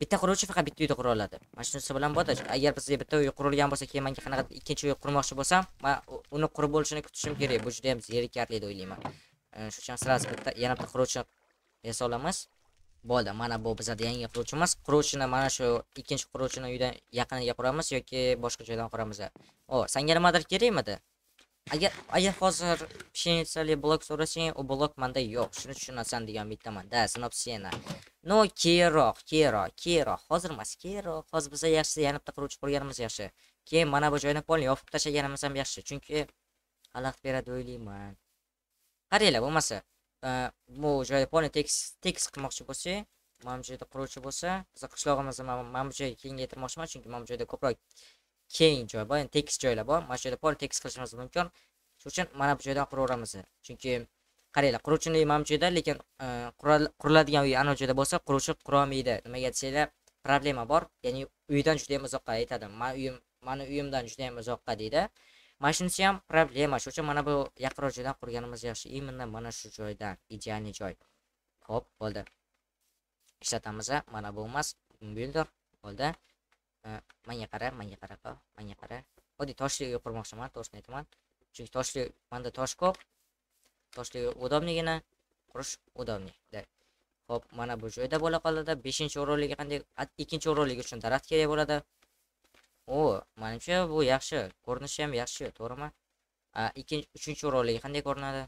bitta quruvchi faqat bitta uyni qura oladi mana shunisi bilan bo'ladi agar bizga bitta uy qurilgan bo'lsa keyin menga qanaqa ikkinchi uy qurmoqchi bo'lsam man uni qurib bo'lishini kutishim kerak bu juda ham zerikarli deb o'ylayman shuning uchun сразу bitta yana bitta quruvchi yasolamiz bo'ldi mana bu bizada yangi quruvchimiz quruvchini mana shu ikkinchi quruvchini uydan yaqiniga quramiz yoki boshqa joydan quramiz o senga nimadir kerakmidi agar agar, agar hozir pshenitsali blok so'rasang u blok manda yo'q shuni tushunasan degan umiddaman da sinopsiyani no keyinroq keyinroq keyinroq hozir emas keyinroq hozir biza yaxshisi yana bitta quruvchi qurganimiz yaxshi keyin mana bu joyni polni yopib tashlaganimiz ham yaxshi chunki xalaqit beradi o'ylayman qaranglar bo'lmasa bu joyni polni tekis qilmoqchi bo'lsang mana bu joyda quruvchi bo'lsa biza qishlog'imizni mana bu joyga kengaytirmoqchiman chunki mana bu joyda ko'proq keng joy bor ya'ni tekis joylar bor mana shu yerda pol tekis qilishimiz mumkin shuning uchun mana bu joydan quraveramiz chunki qaranglar quruvchini mana bu joyda lekin e, quriladigan uy ana joyda bo'lsa quruvchi qurolmaydi nimaga desanglar problema bor ya'ni uydan juda yam uzoqqa aytadi mani uyim mani uyimdan juda yam uzoqqa deydi mana shunisi ham problema shuning uchun mana bu yaqinroq joydan qurganimiz yaxshi именно mana shu joydan идеальный joy ho'p bo'ldi ishlatamiz mana bu emas builder bo'ldi manga qara manga qaraqa manga qara oddiy toshlikka qurmoqchiman to'g'risini aytaman chunki toshlik manda tosh ko'p toshlik удобныйgina qurish удобный ho'p mana bu joyda bo'la qoladi beshinchi o'rinligi qanday ikkinchi o'rinligi uchun daraxt kerak bo'ladi o manimcha bu yaxshi ko'rinishi ham yaxshi to'g'rimi ikkinchi uchinchi o'rinligi qanday ko'rinadi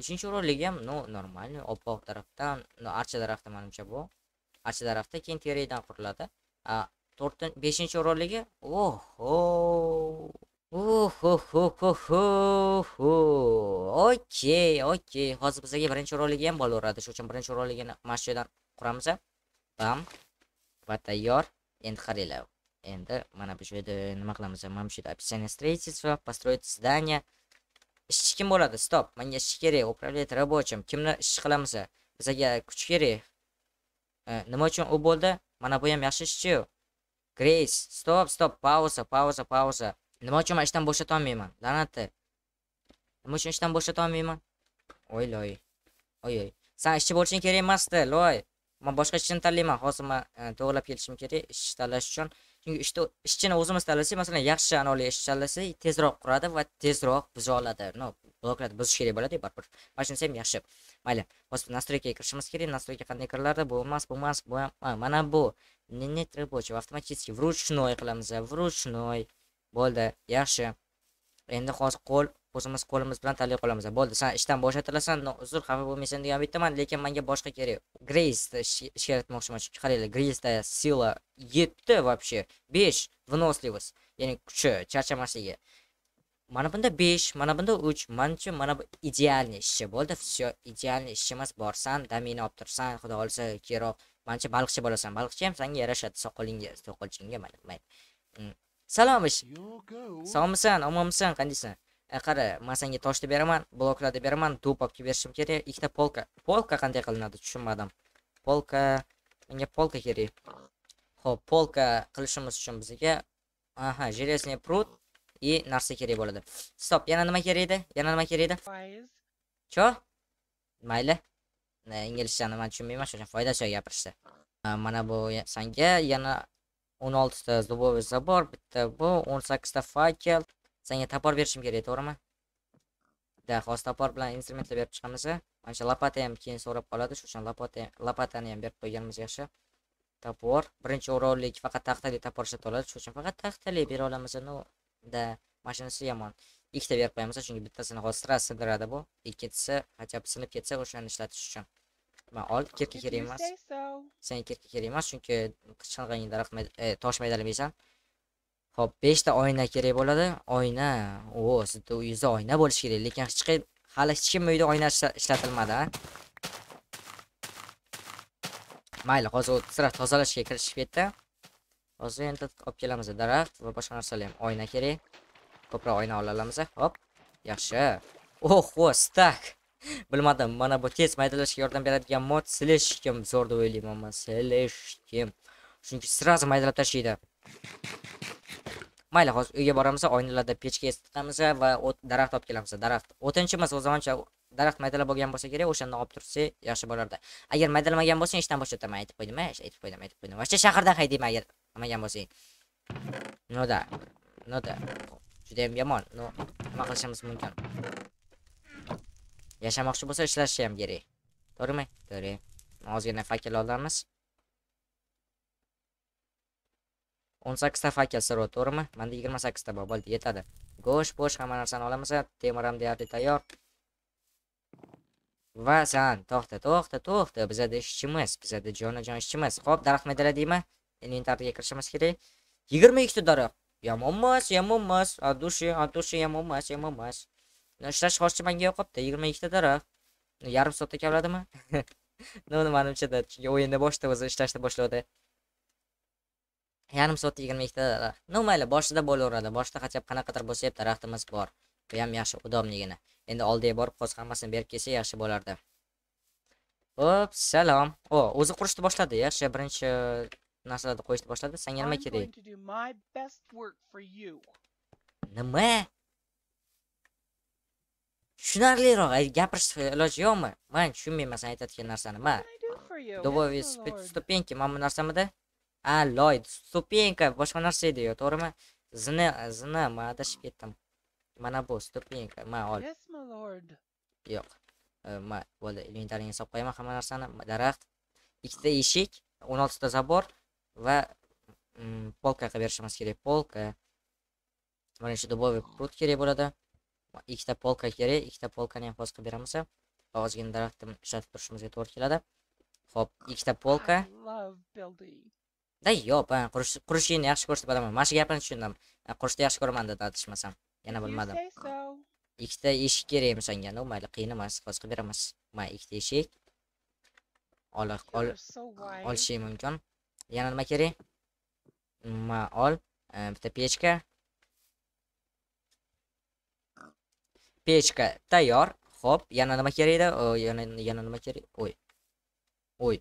uchinchi o'rinligi ham ну нормальный oppoq daraxtdan archa daraxti manimcha bu archa daraxti keyin teridan quriladi to'rtin beshinchi o'rinligi oho okey okey hozir bizga birinchi o'rinligi ham bo'laveradi shuning uchun birinchi o'rinligini mana shu yerdan quramiz bam va tayyor endi qaranglar endi mana bu yerda nima qilamiz mana bu yerda описание строительства построить здание ishchi kim bo'ladi stop menga ishchi kerak управлять рабочим kimni ishchi qilamiz bizaga kuch kerak э, nima uchun u bo'ldi mana bu ham yaxshi ishchiyu greys стоп, стоп, пауза, пауза, пауза. Нима uchun man ishdan bo'shatolmayman la'nati nima uchun ishdan bo'shatolmayman oy loy oy oy ой. ishchi bo'lishing kerak emasdi loy man boshqa ishchini tanlayman hozir man to'g'irlab kelishim kerak ish tanlash uchun chunki ishni ishchini o'zimiz tanlasak masalan yaxshi anolik ish tanlasak tezroq quradi va tezroq buza oladi no bloklarni buzish kerak bo'ladi baribir mana shunisi ham yaxshi mayli hozir настройкаga kirishimiz kerak настройка qanday kiriladi bu emas bu emas bu mana bu не, не требуется, автоматически, вручной кламза, вручной. Болда, яхши. Энди хоз кол, хозымыз колымыз билан тали коламза. Болда, сан іштан боша таласан, но зур хафа бу месен дуян биттаман, лекен манге башка кере. Грейс, шерет мокшу мачу, халили, грейс та сила, етті вообще беш, вносливость яни кучу, чарча масиге. Мана бында 5, мана бында 3, мана чу, мана бы идеальный ищи болды, все, идеальный ищи мас борсан, да мені оптырсан, худа олса, кирок, manimcha baliqchi bo'lasan baliqchi ham senga yarashadi soqolingga soqolchingga mayli mm. salom ish sog'misan omonmisan qandaysan e, qara man senga toshni beraman bloklarni beraman do'p olib kelib berishim kerak ikkita polka polka qanday qilinadi tushunmadim polka menga polka kerak ho'p polka qilishimiz uchun bizga aha железный пруд и narsa kerak bo'ladi stop yana nima kerak edi yana nima kerak edi cho mayli inglizcha nima tushunmayman shuning uchun yo'q gapirishda mana bu sanga yana o'n oltita zubovый забор bitta bu o'n sakkizta fakel sanga topor berishim kerak to'g'rimi да hozir topor bilan instrumentlar berib chiqamiz manimcha lopata ham keyin so'rab qoladi shuning uchun lopata lopatani ham berib qo'yganimiz yaxshi topor birinchi o'rovlik faqat taxtali topor ishlata oladi shuning uchun faqat taxtali bera olamiz no да mashinasi yomon ikkita berib qo'yamiz chunki bittasini hozir sig'diradi bu ikkinchisi хотя бы sinib ketsa o'shani ishlatish uchun man ol kirka kerak emas senga kirka kerak emas chunki chang'angni daraxt tosh maydalamaysan ho'p beshta oyna kerak bo'ladi oyna o sizni uyingizda oyna bo'lishi kerak lekin hech hali hech kim uyda oyna ishlatilmadi mayli hozir sira tozalashga kirishib ketdi hozir endi olib kelamiz daraxt va boshqa narsalar ham oyna kerak ko'proq oyna olamiz hop yaxshi oho stak bilmadim mana bu tez maydalashga yordam beradigan mod kim zo'r deb o'ylayman man sleshkim chunki сразу maydalab tashlaydi mayli hozir uyga boramiz oynalarda pechka isitamiz va daraxt olib kelamiz daraxt o'tinchimiz o'zi daraxt maydalab bo'lgan bo'lsa kerak o'shandan olib tursa yaxshi bo'lardi agar maydalamagan bo'lsang ishdan boshlataman, aytib qo'ydim aytib qo'ydim aytib qo'ydim вообще shahardan haydayman agar qilmagan bo'lsang ну да ну да judayam yomon no nima qilishimiz mumkin yashamoqchi bo'lsa ishlashi ham kerak to'g'rimi to'g'ri ozgina fakel olamiz o'n sakkizta fakel sirov to'g'rimi manda yigirma sakkizta bor bo'ldi yetadi go'sht bo'sh hamma narsani olamiz temir ham deyarli tayyor va san to'xta to'xta to'xta bizada ishchimiz bizada jonajon ishchimiz ho'p daraxt maydala deyman inventarga kirishimiz kerak yigirma ikkita daraxt я yomonmas а души а души yomonmas yomonmas ishlash hozircha manga yoqyapti Ну, ikkita daraxt yarim soatda kavladimi nima manimchada chunki o'yinni boshida o'zi ishlashni boshladi yarim soatda yigirma моих тадара. ну mayli boshida bo'laveradi boshida qachab qanaqadir bo'lsa ham daraxtimiz bor bu ham yaxshi гена. endi oldiga borib qo'z hammasini berib kelsa yaxshi bo'lardi салам. salom. O, o'zi qurishni boshladi. Yaxshi, birinchi narsalarni qo'yishni boshladi senga nima kerak nima tushunarliroq gapirish iloji yo'qmi man tushunmayman sen aytayotgan narsani ma дубовый ступеньки mana bu narsamida a loy ступенька boshqa narsa edi yo to'g'rimi zina zina man adashib ketdim mana bu ступенька ma ol yo'q man bo'ldi inventaringga solib qo'yaman hamma narsani daraxt ikkita eshik o'n oltita zabor va polka qilib berishimiz kerak polka mana shu дубовый прут kerak bo'ladi ikkita polka kerak ikkita polkani ham hozir qilib beramiz ozgina daraxtni ishlatib turishimizga to'g'ri keladi ho'p ikkita polka да yo'q qurishingni yaxshi ko'rsatib beraman mana shu gapini tushundim qurishni yaxshi ko'raman dedi adashmasam yana bilmadim ikkita eshik kerakmi senga ну mayli qiyin emas hozir qilib beramiz mayli ikkita eshik olishing mumkin yana nima kerak nima ol bitta pechka pechka tayyor Xo'p, yana nima kerak edi yana yana nima kerak o'y o'y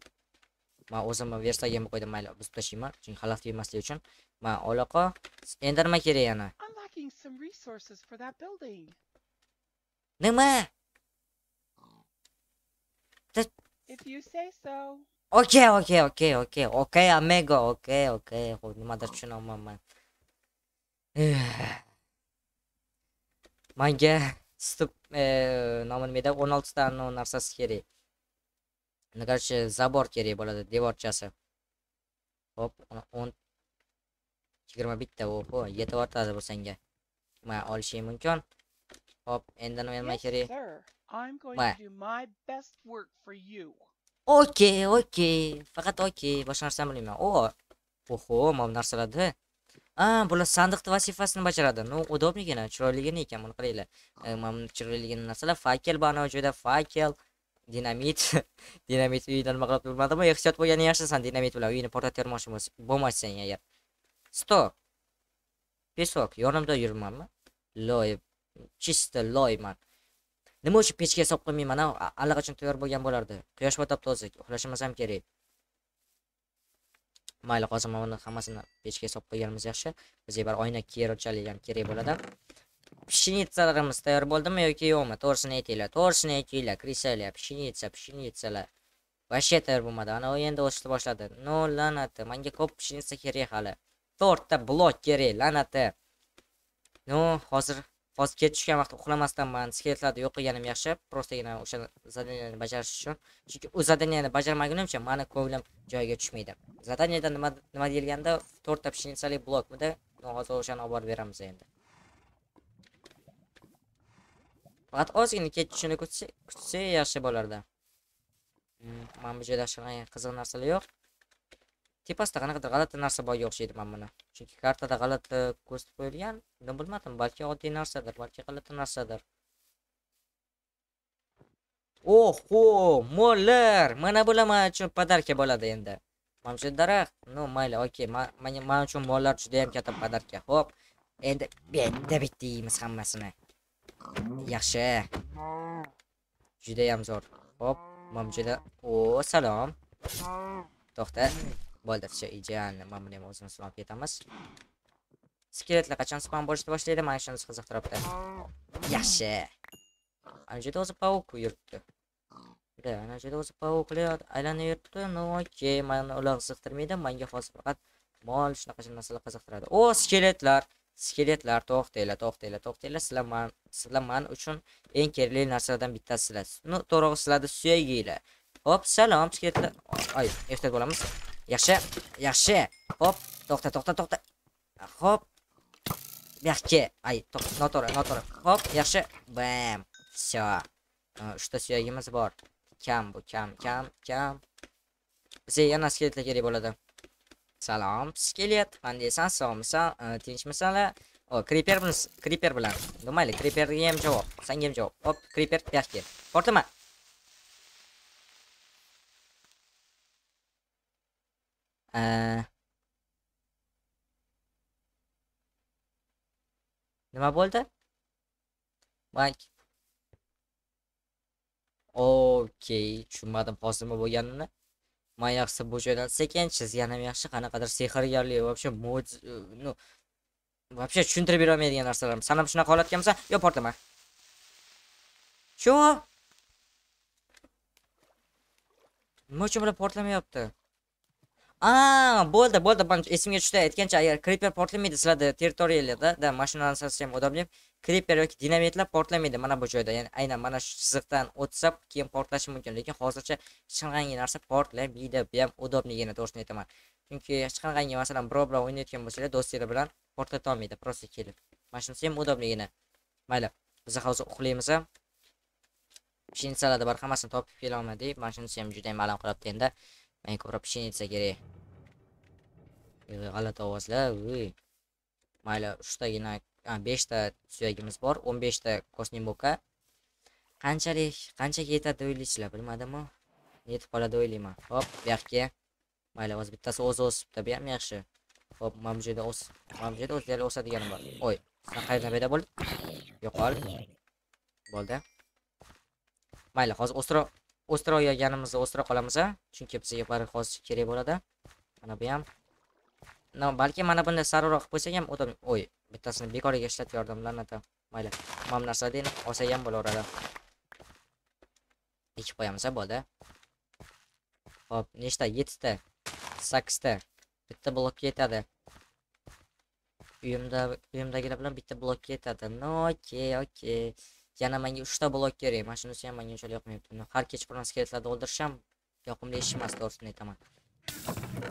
man o'zimni verstagimni qo'ydim mayli buzib tashlayman chunki xalaqit yemaslik uchun Men aloqa endi nima kerak yana nima If you say so. Окей, окей, окей, окей, окей, амего, окей, окей, nimada tushunyapmanman manga stip nomi nimada o'n oltita narsasi kerak короче забор kerak bo'ladi devorchasi hop o'n yigirma bitta oho yetib ortadi bu senga man olishim mumkin hop work for you. Окей, okey okey faqat okey boshqa О. bilmayman o oho mana А, narsalarda a bular sandiqni vazifasini bajaradi ну удобнигina chiroyligina ekan buni qaranglar mana chiroyligina narsalar fakel banavi joyda fakel dinamit dinamit uyni nima qilib turmadimi ehtiyot bo'lganing yaxshisan dinamit bilan uyni portlatib Стоп. Песок, stop pesok yonimda yurmanmi Лой. чисто loyman nima uchun pechga solib qo'ymayman allaqachon tayyor bo'lgan bo'lardi quyosh botab tozik uxlashimiz ham kerak mayli hozir mana buni hammasini pechga solib qo'yganimiz yaxshi bizga bir oyna keyinchalik ham kerak bo'ladi pshenitsalarimiz tayyor bo'ldimi yoki yo'qmi to'g'risini aytinglar to'g'risini aytinglar krisalar pshenitsa pshenitsalar вообще tayyor bo'lmadi ana endi o'sishni boshladi no lanati manga ko'p pshenitsa kerak hali to'rtta blok kerak lanati no hozir hozir ketishgan vaqt uxlamasdan man skeletladi yo'qilganim yaxshi prostagina o'sha zadaniyani bajarish uchun chunki u zadaniyani bajarmagunimcha mani ko'nglim joyiga tushmaydi zadaniyada nima nima deyilganda to'rtta pshenitsali blokmida hozir o'shani olib borib beramiz endi faqat ozgina ketishini kutsa yaxshi bo'lardi hmm, mana bu joyda hech qanaqa qiziq narsalar yo'q tepasida qanaqadir g'alati narsa borga o'xshaydi mana buni chunki kartada g'alati ko'rsatib qo'yilgan buni bilmadim balki oddiy narsadir balki g'alati narsadir oho mo'llar mana bular man uchun podarka bo'ladi endi mana shu daraxt ну mayli okey man uchun mollar judayam katta podarka ho'p endi bitta bitta yeymiz hammasini yaxshi judayam zo'r ho'p yerda o salom to'xta bo'ldi идеально mana buni ham o'zimiz olib ketamiz skeletlar qachon spam bo'lishni boshlaydi mana shunisi qiziqtiryapti yaxshi ana juda o'zi pavuk yuribdi ana juda o'zi pavuklar aylanib yuribdi ну окей mani ular qiziqtirmaydi manga hozir faqat mol shunaqa narsalar qiziqtiradi o skeletlar skeletlar to'xtanglar to'xtanglar to'xtanglar sizlar man sizlar man uchun eng kerakli narsalardan bittasizlar ну to'g'ri sizlarni suyaginglar hop salom skeletlar ay ehtiyot bo'lamiz yaxshi yaxshi hop to'xta to'xta to'xta hop Yaxshi. ay noto'g'ri noto'g'ri hop yaxshi bam Всё. Что suyagimiz bor kam bu kam kam kam bizga yana skeletlar kerak bo'ladi salom skelet qandaysan sog'misan tinchmisanlar o kriper bilan kriper bilan mayli kriperga ham javob sanga ham javob hop kriper buyoqga portlama Ee, eh, nima bo'ldi bank okey tushunmadim hozirma bo'lganini man yaxshisi bu joydan sekin yana ham yaxshi qanaqadir sehrgarlik вообще mo'j eh, ну вообще tushuntirib berolmaydigan narsalarim san ham shunaqa holatgamisan yo portlama shu nima uchun bular portlamayapti a bo'ldi bo'ldi esimga tushdi aytgancha agar kriper portlamaydi sizlarda territoriyalarda mashinalarni sotsam odam deb kriper yoki dinamitlar portlamaydi mana bu joyda ya'ni aynan mana shu chiziqdan o'tsa keyin portlashi mumkin lekin hozircha hech qanaqangi narsa portlamaydi bu ham udobligini to'g'risini aytaman chunki hech qanaqangi masalan birov bilan o'ynayotgan bo'lsanglar do'stinglar bilan portlata olmaydi просто kelib mana shunisi ham udobligini mayli biz hozir uxlaymiz pshenitsalarda bor hammasini topib kelolmadik mana shunisi ham juda yam alam qilyapti endi ko'proq psheniца kerak g'alati ovozlar uy mayli uchtagina beshta suyagimiz bor o'n beshta bo'ka qanchalik qanchaga yetadi o'ylaysizlar bilmadimu yetib qoladi o'ylayman hop bu yoqga mayli hozir bittasi o'zi o'sibdi bu ham yaxshi hop mana bu joyda o's mana bu joyda o'zlari o'sadigani bor oy san qayerdan paydo bo'lding yo'qol bo'ldi mayli hozir o'stroq o'stira olganimizda o'stira qolamiz a chunki bizga barg hozir kerak bo'ladi mana bu ham no balki mana bunday sarroq qilib qo'ysak ham o'ta o'y bittasini bekoriga ishlatib yubordim lanata mayli mana bu narsani olsak ham bo'laveradi ekib qo'yamiz a bo'ldi hop nechta yettita sakkizta bitta blokka yetadi uyimda uyimdagilar bilan bitta blokka yetadi ну окей окей yana menga 3 ta blok kerak mana shunisi ham menga unchalik yoqmayapti har kechqurun skeletlarni o'ldirish ham yoqimli ish emas to'g'risini aytaman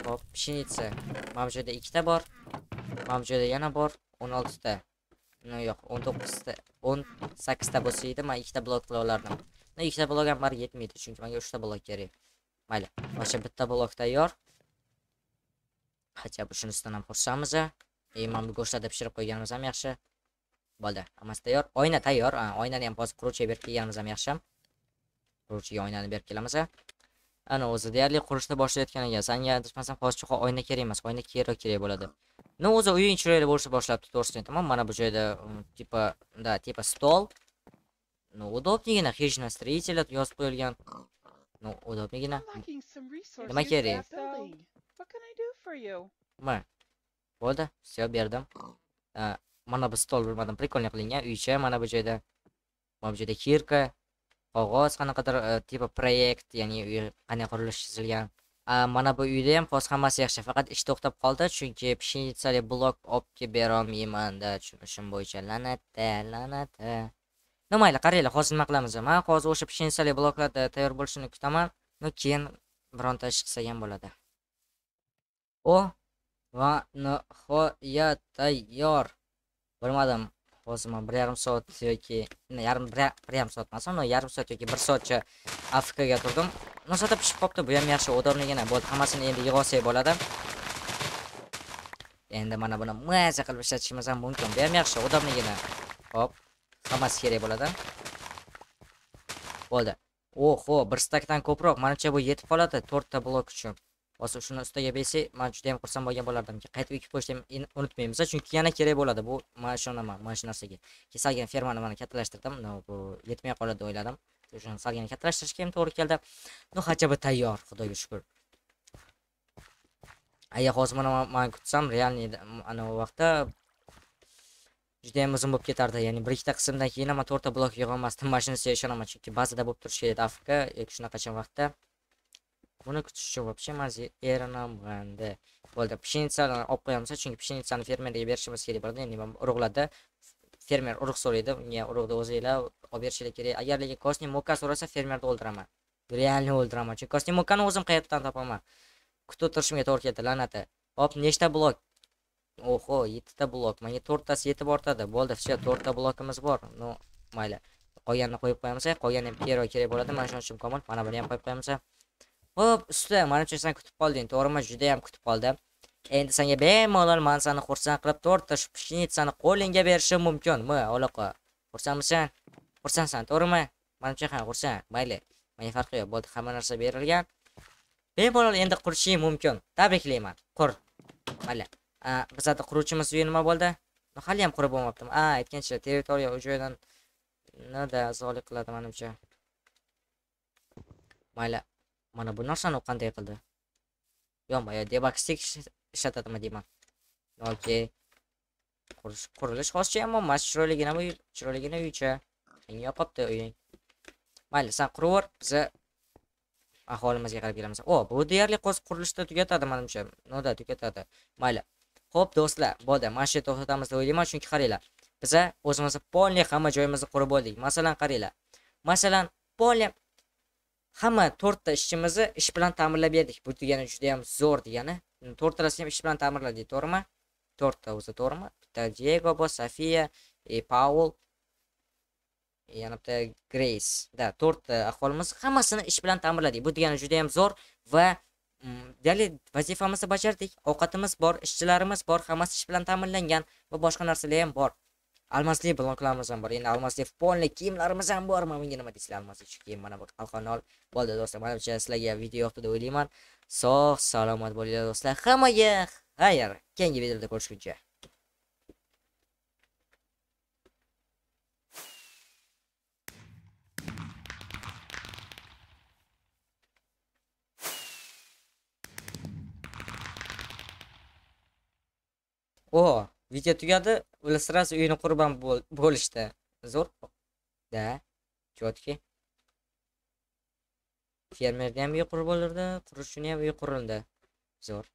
hop pshenitsa mana bu joyda 2 ta bor mana bu joyda yana bor 16 ta no yo'q 19 ta 18 ta bo'lsa edi men 2 ta blok qila olardim no 2 ta blok ham baribir yetmaydi chunki menga 3 ta blok kerak mayli mana shu bitta blok tayyor хотя бы shunisidan ham xursandmiz e mana bu go'shtlarni pishirib qo'yganimiz ham yaxshi bo'ldi hammasi tayyor oyna tayyor oynani ham hozir quruvchiga berib kelganimiz ham yaxshi quruvchiga oynani berib kelamiz ana o'zi deyarli qurishni boshlayotgan ekan sanga adashmasam hozircha oyna kerak emas oyna keyinroq kerak bo'ladi ну o'zi uying chiroyli bo'lishni boshlabdi to'g'risini aytaman mana bu joyda типа да типа stol ну hech хижина строителя yozib qo'yilgan ну удобнигina nima kerak nima bo'ldi все berdim mana bu stol bilmadim прикольно qilingan uycha mana bu joyda mana bu joyda kirka qog'oz qanaqadir e, tipa proyekt ya'ni uy qanday qurilish chizilgan mana bu uyda ham hozir hammasi yaxshi faqat ish to'xtab qoldi chunki pshenitsali blok olib kelib berolmaymanda tushunishim bo'yicha lanata lanata ну mayli qaranglar hozir nima qilamiz man hozir o'sha pshenitsali bloklarda tayyor bo'lishini kutaman ну keyin bironta ish qilsak ham bo'ladi o va nihoyat tayyor bilmadim man bir yarim soat yoki yarim bir yarim soat emas yarim soat yoki bir soatcha afkaga turdim nosata pishib qolibdi bu ham yaxshi odamligina bo'ldi hammasini endi yig'ib olsak bo'ladi endi mana buni maza qilib ishlatishimiz ham mumkin bu ham yaxshi odamligina hop hammasi kerak bo'ladi bo'ldi oho bir stakdan ko'proq manimcha bu yetib qoladi to'rtta blok uchun ustiga bersak man juda ham xursand bo'lgan bo'lardimki qaytib ekib qo'yishni unutmaymiz chunki yana kerak bo'ladi bu man ishonaman mana shu narsaga salgina fermani mana kattalashtirdim bu yetmay qoladi deb o'yladim o'shani salgina kattalashtirishga ham to'g'ri keldi ну хотя бы tayyor xudoga shukur agar hozir mana man kutsam realniy anavi vaqtda judayam uzun bo'lib ketardi ya'ni bir ikkita qismdan keyin man to'rtta blok yig'olmasdim olmasdim mana shunisiga ishonaman chunki bazada bo'lib turishi kerak afka yoki shunaqacha vaqtda Buni kutish uchun вообще maz eranamgandi. Bo'ldi, pshenitsani olib qo'yamiz, chunki pshenitsani fermerga berishimiz kerak bo'ladi. Ya'ni urug'larda fermer urug' so'raydi, unga urug'ni o'zinglar olib berishinglar kerak. Agar lekin kosni moka so'rasa, fermerni o'ldiraman. Realni o'ldiraman, chunki kosni mokani o'zim qayerdan topaman? Kutib turishimga to'g'ri keldi, la'nati. Hop, nechta blok? Oho, 7 ta blok. Menga 4 tasi yetib ortadi. Bo'ldi, все, 4 ta blokimiz bor. No, mayli. Qolganini qo'yib qo'yamiz. Qolgani ham kero kerak bo'ladi. Mana shuning uchun komon mana buni ham qo'yib qo'yamiz. Xo'p, usta, shu sen kutib qolding, to'g'rimi? Juda ham kutib qoldim. Endi senga bemalol man seni xursand qilib to'rtta shnitsani qo'lingga berishim mumkin. M, aloqa. Xursandmisan? Xursandsan, to'g'rimi? Manimcha ha, xursand. Mayli. Menga farqi yo'q, bo'ldi, hamma narsa berilgan. Bemalol endi qurishing mumkin. Tabriklayman. Qur. Mayli. Bizada quruvchimiz uyi nima bo'ldi? Hali ham qurib bo'lmabdi A, aytgancha, territoriya u joydan nada zolik qiladi manimcha. Mayli. mana bu narsani qanday qildi yo'q yon debak stik ishlatadimi deyman yoki qurilish hozircha yomon emas chiroyligina chiroyligina uycha senga yoqibdi uying mayli san quraver biza aholimizga qarab kelamiz o bu deyarli qurilishda tugatadi manimcha noda tugatadi mayli ho'p do'stlar bo'ldi mana shu yerda to'xtatamiz deb o'ylayman chunki qaranglar biza o'zimizni полный hamma joyimizni qurib oldik masalan qaranglar masalan полный hamma to'rtta ishchimizni ish bilan ta'minlab berdik bu degani juda ham zo'r degani to'rttalasi ham ish bilan ta'minlandi to'g'rimi to'rtta o'zi to'g'rimi bitta diego bor sofiya e, paul e, yana bitta greys да to'rtta aholimiz hammasini ish bilan ta'minladik bu degani juda ham zo'r va mm, deyarli vazifamizni bajardik ovqatimiz bor ishchilarimiz bor hammasi ish bilan ta'minlangan va boshqa narsalar ham bor almasli bloklarimiz ham bor endi almasli polni kiyimlarimiz ham bor mana bunga nima deysizlar almasli shu kiyim mana bu qalqon ol bo'ldi do'stlar manimcha sizlarga video yoqdi deb o'ylayman sog' salomat bo'linglar do'stlar hammaga xayr keyingi videoda ko'rishguncha Oh. video tugadi ular сразу uyini qurbon bo'lishdi zo'r da четкий fermerni ham uyi qurib bo'lirdi quruvchini ham uyi qurildi zo'r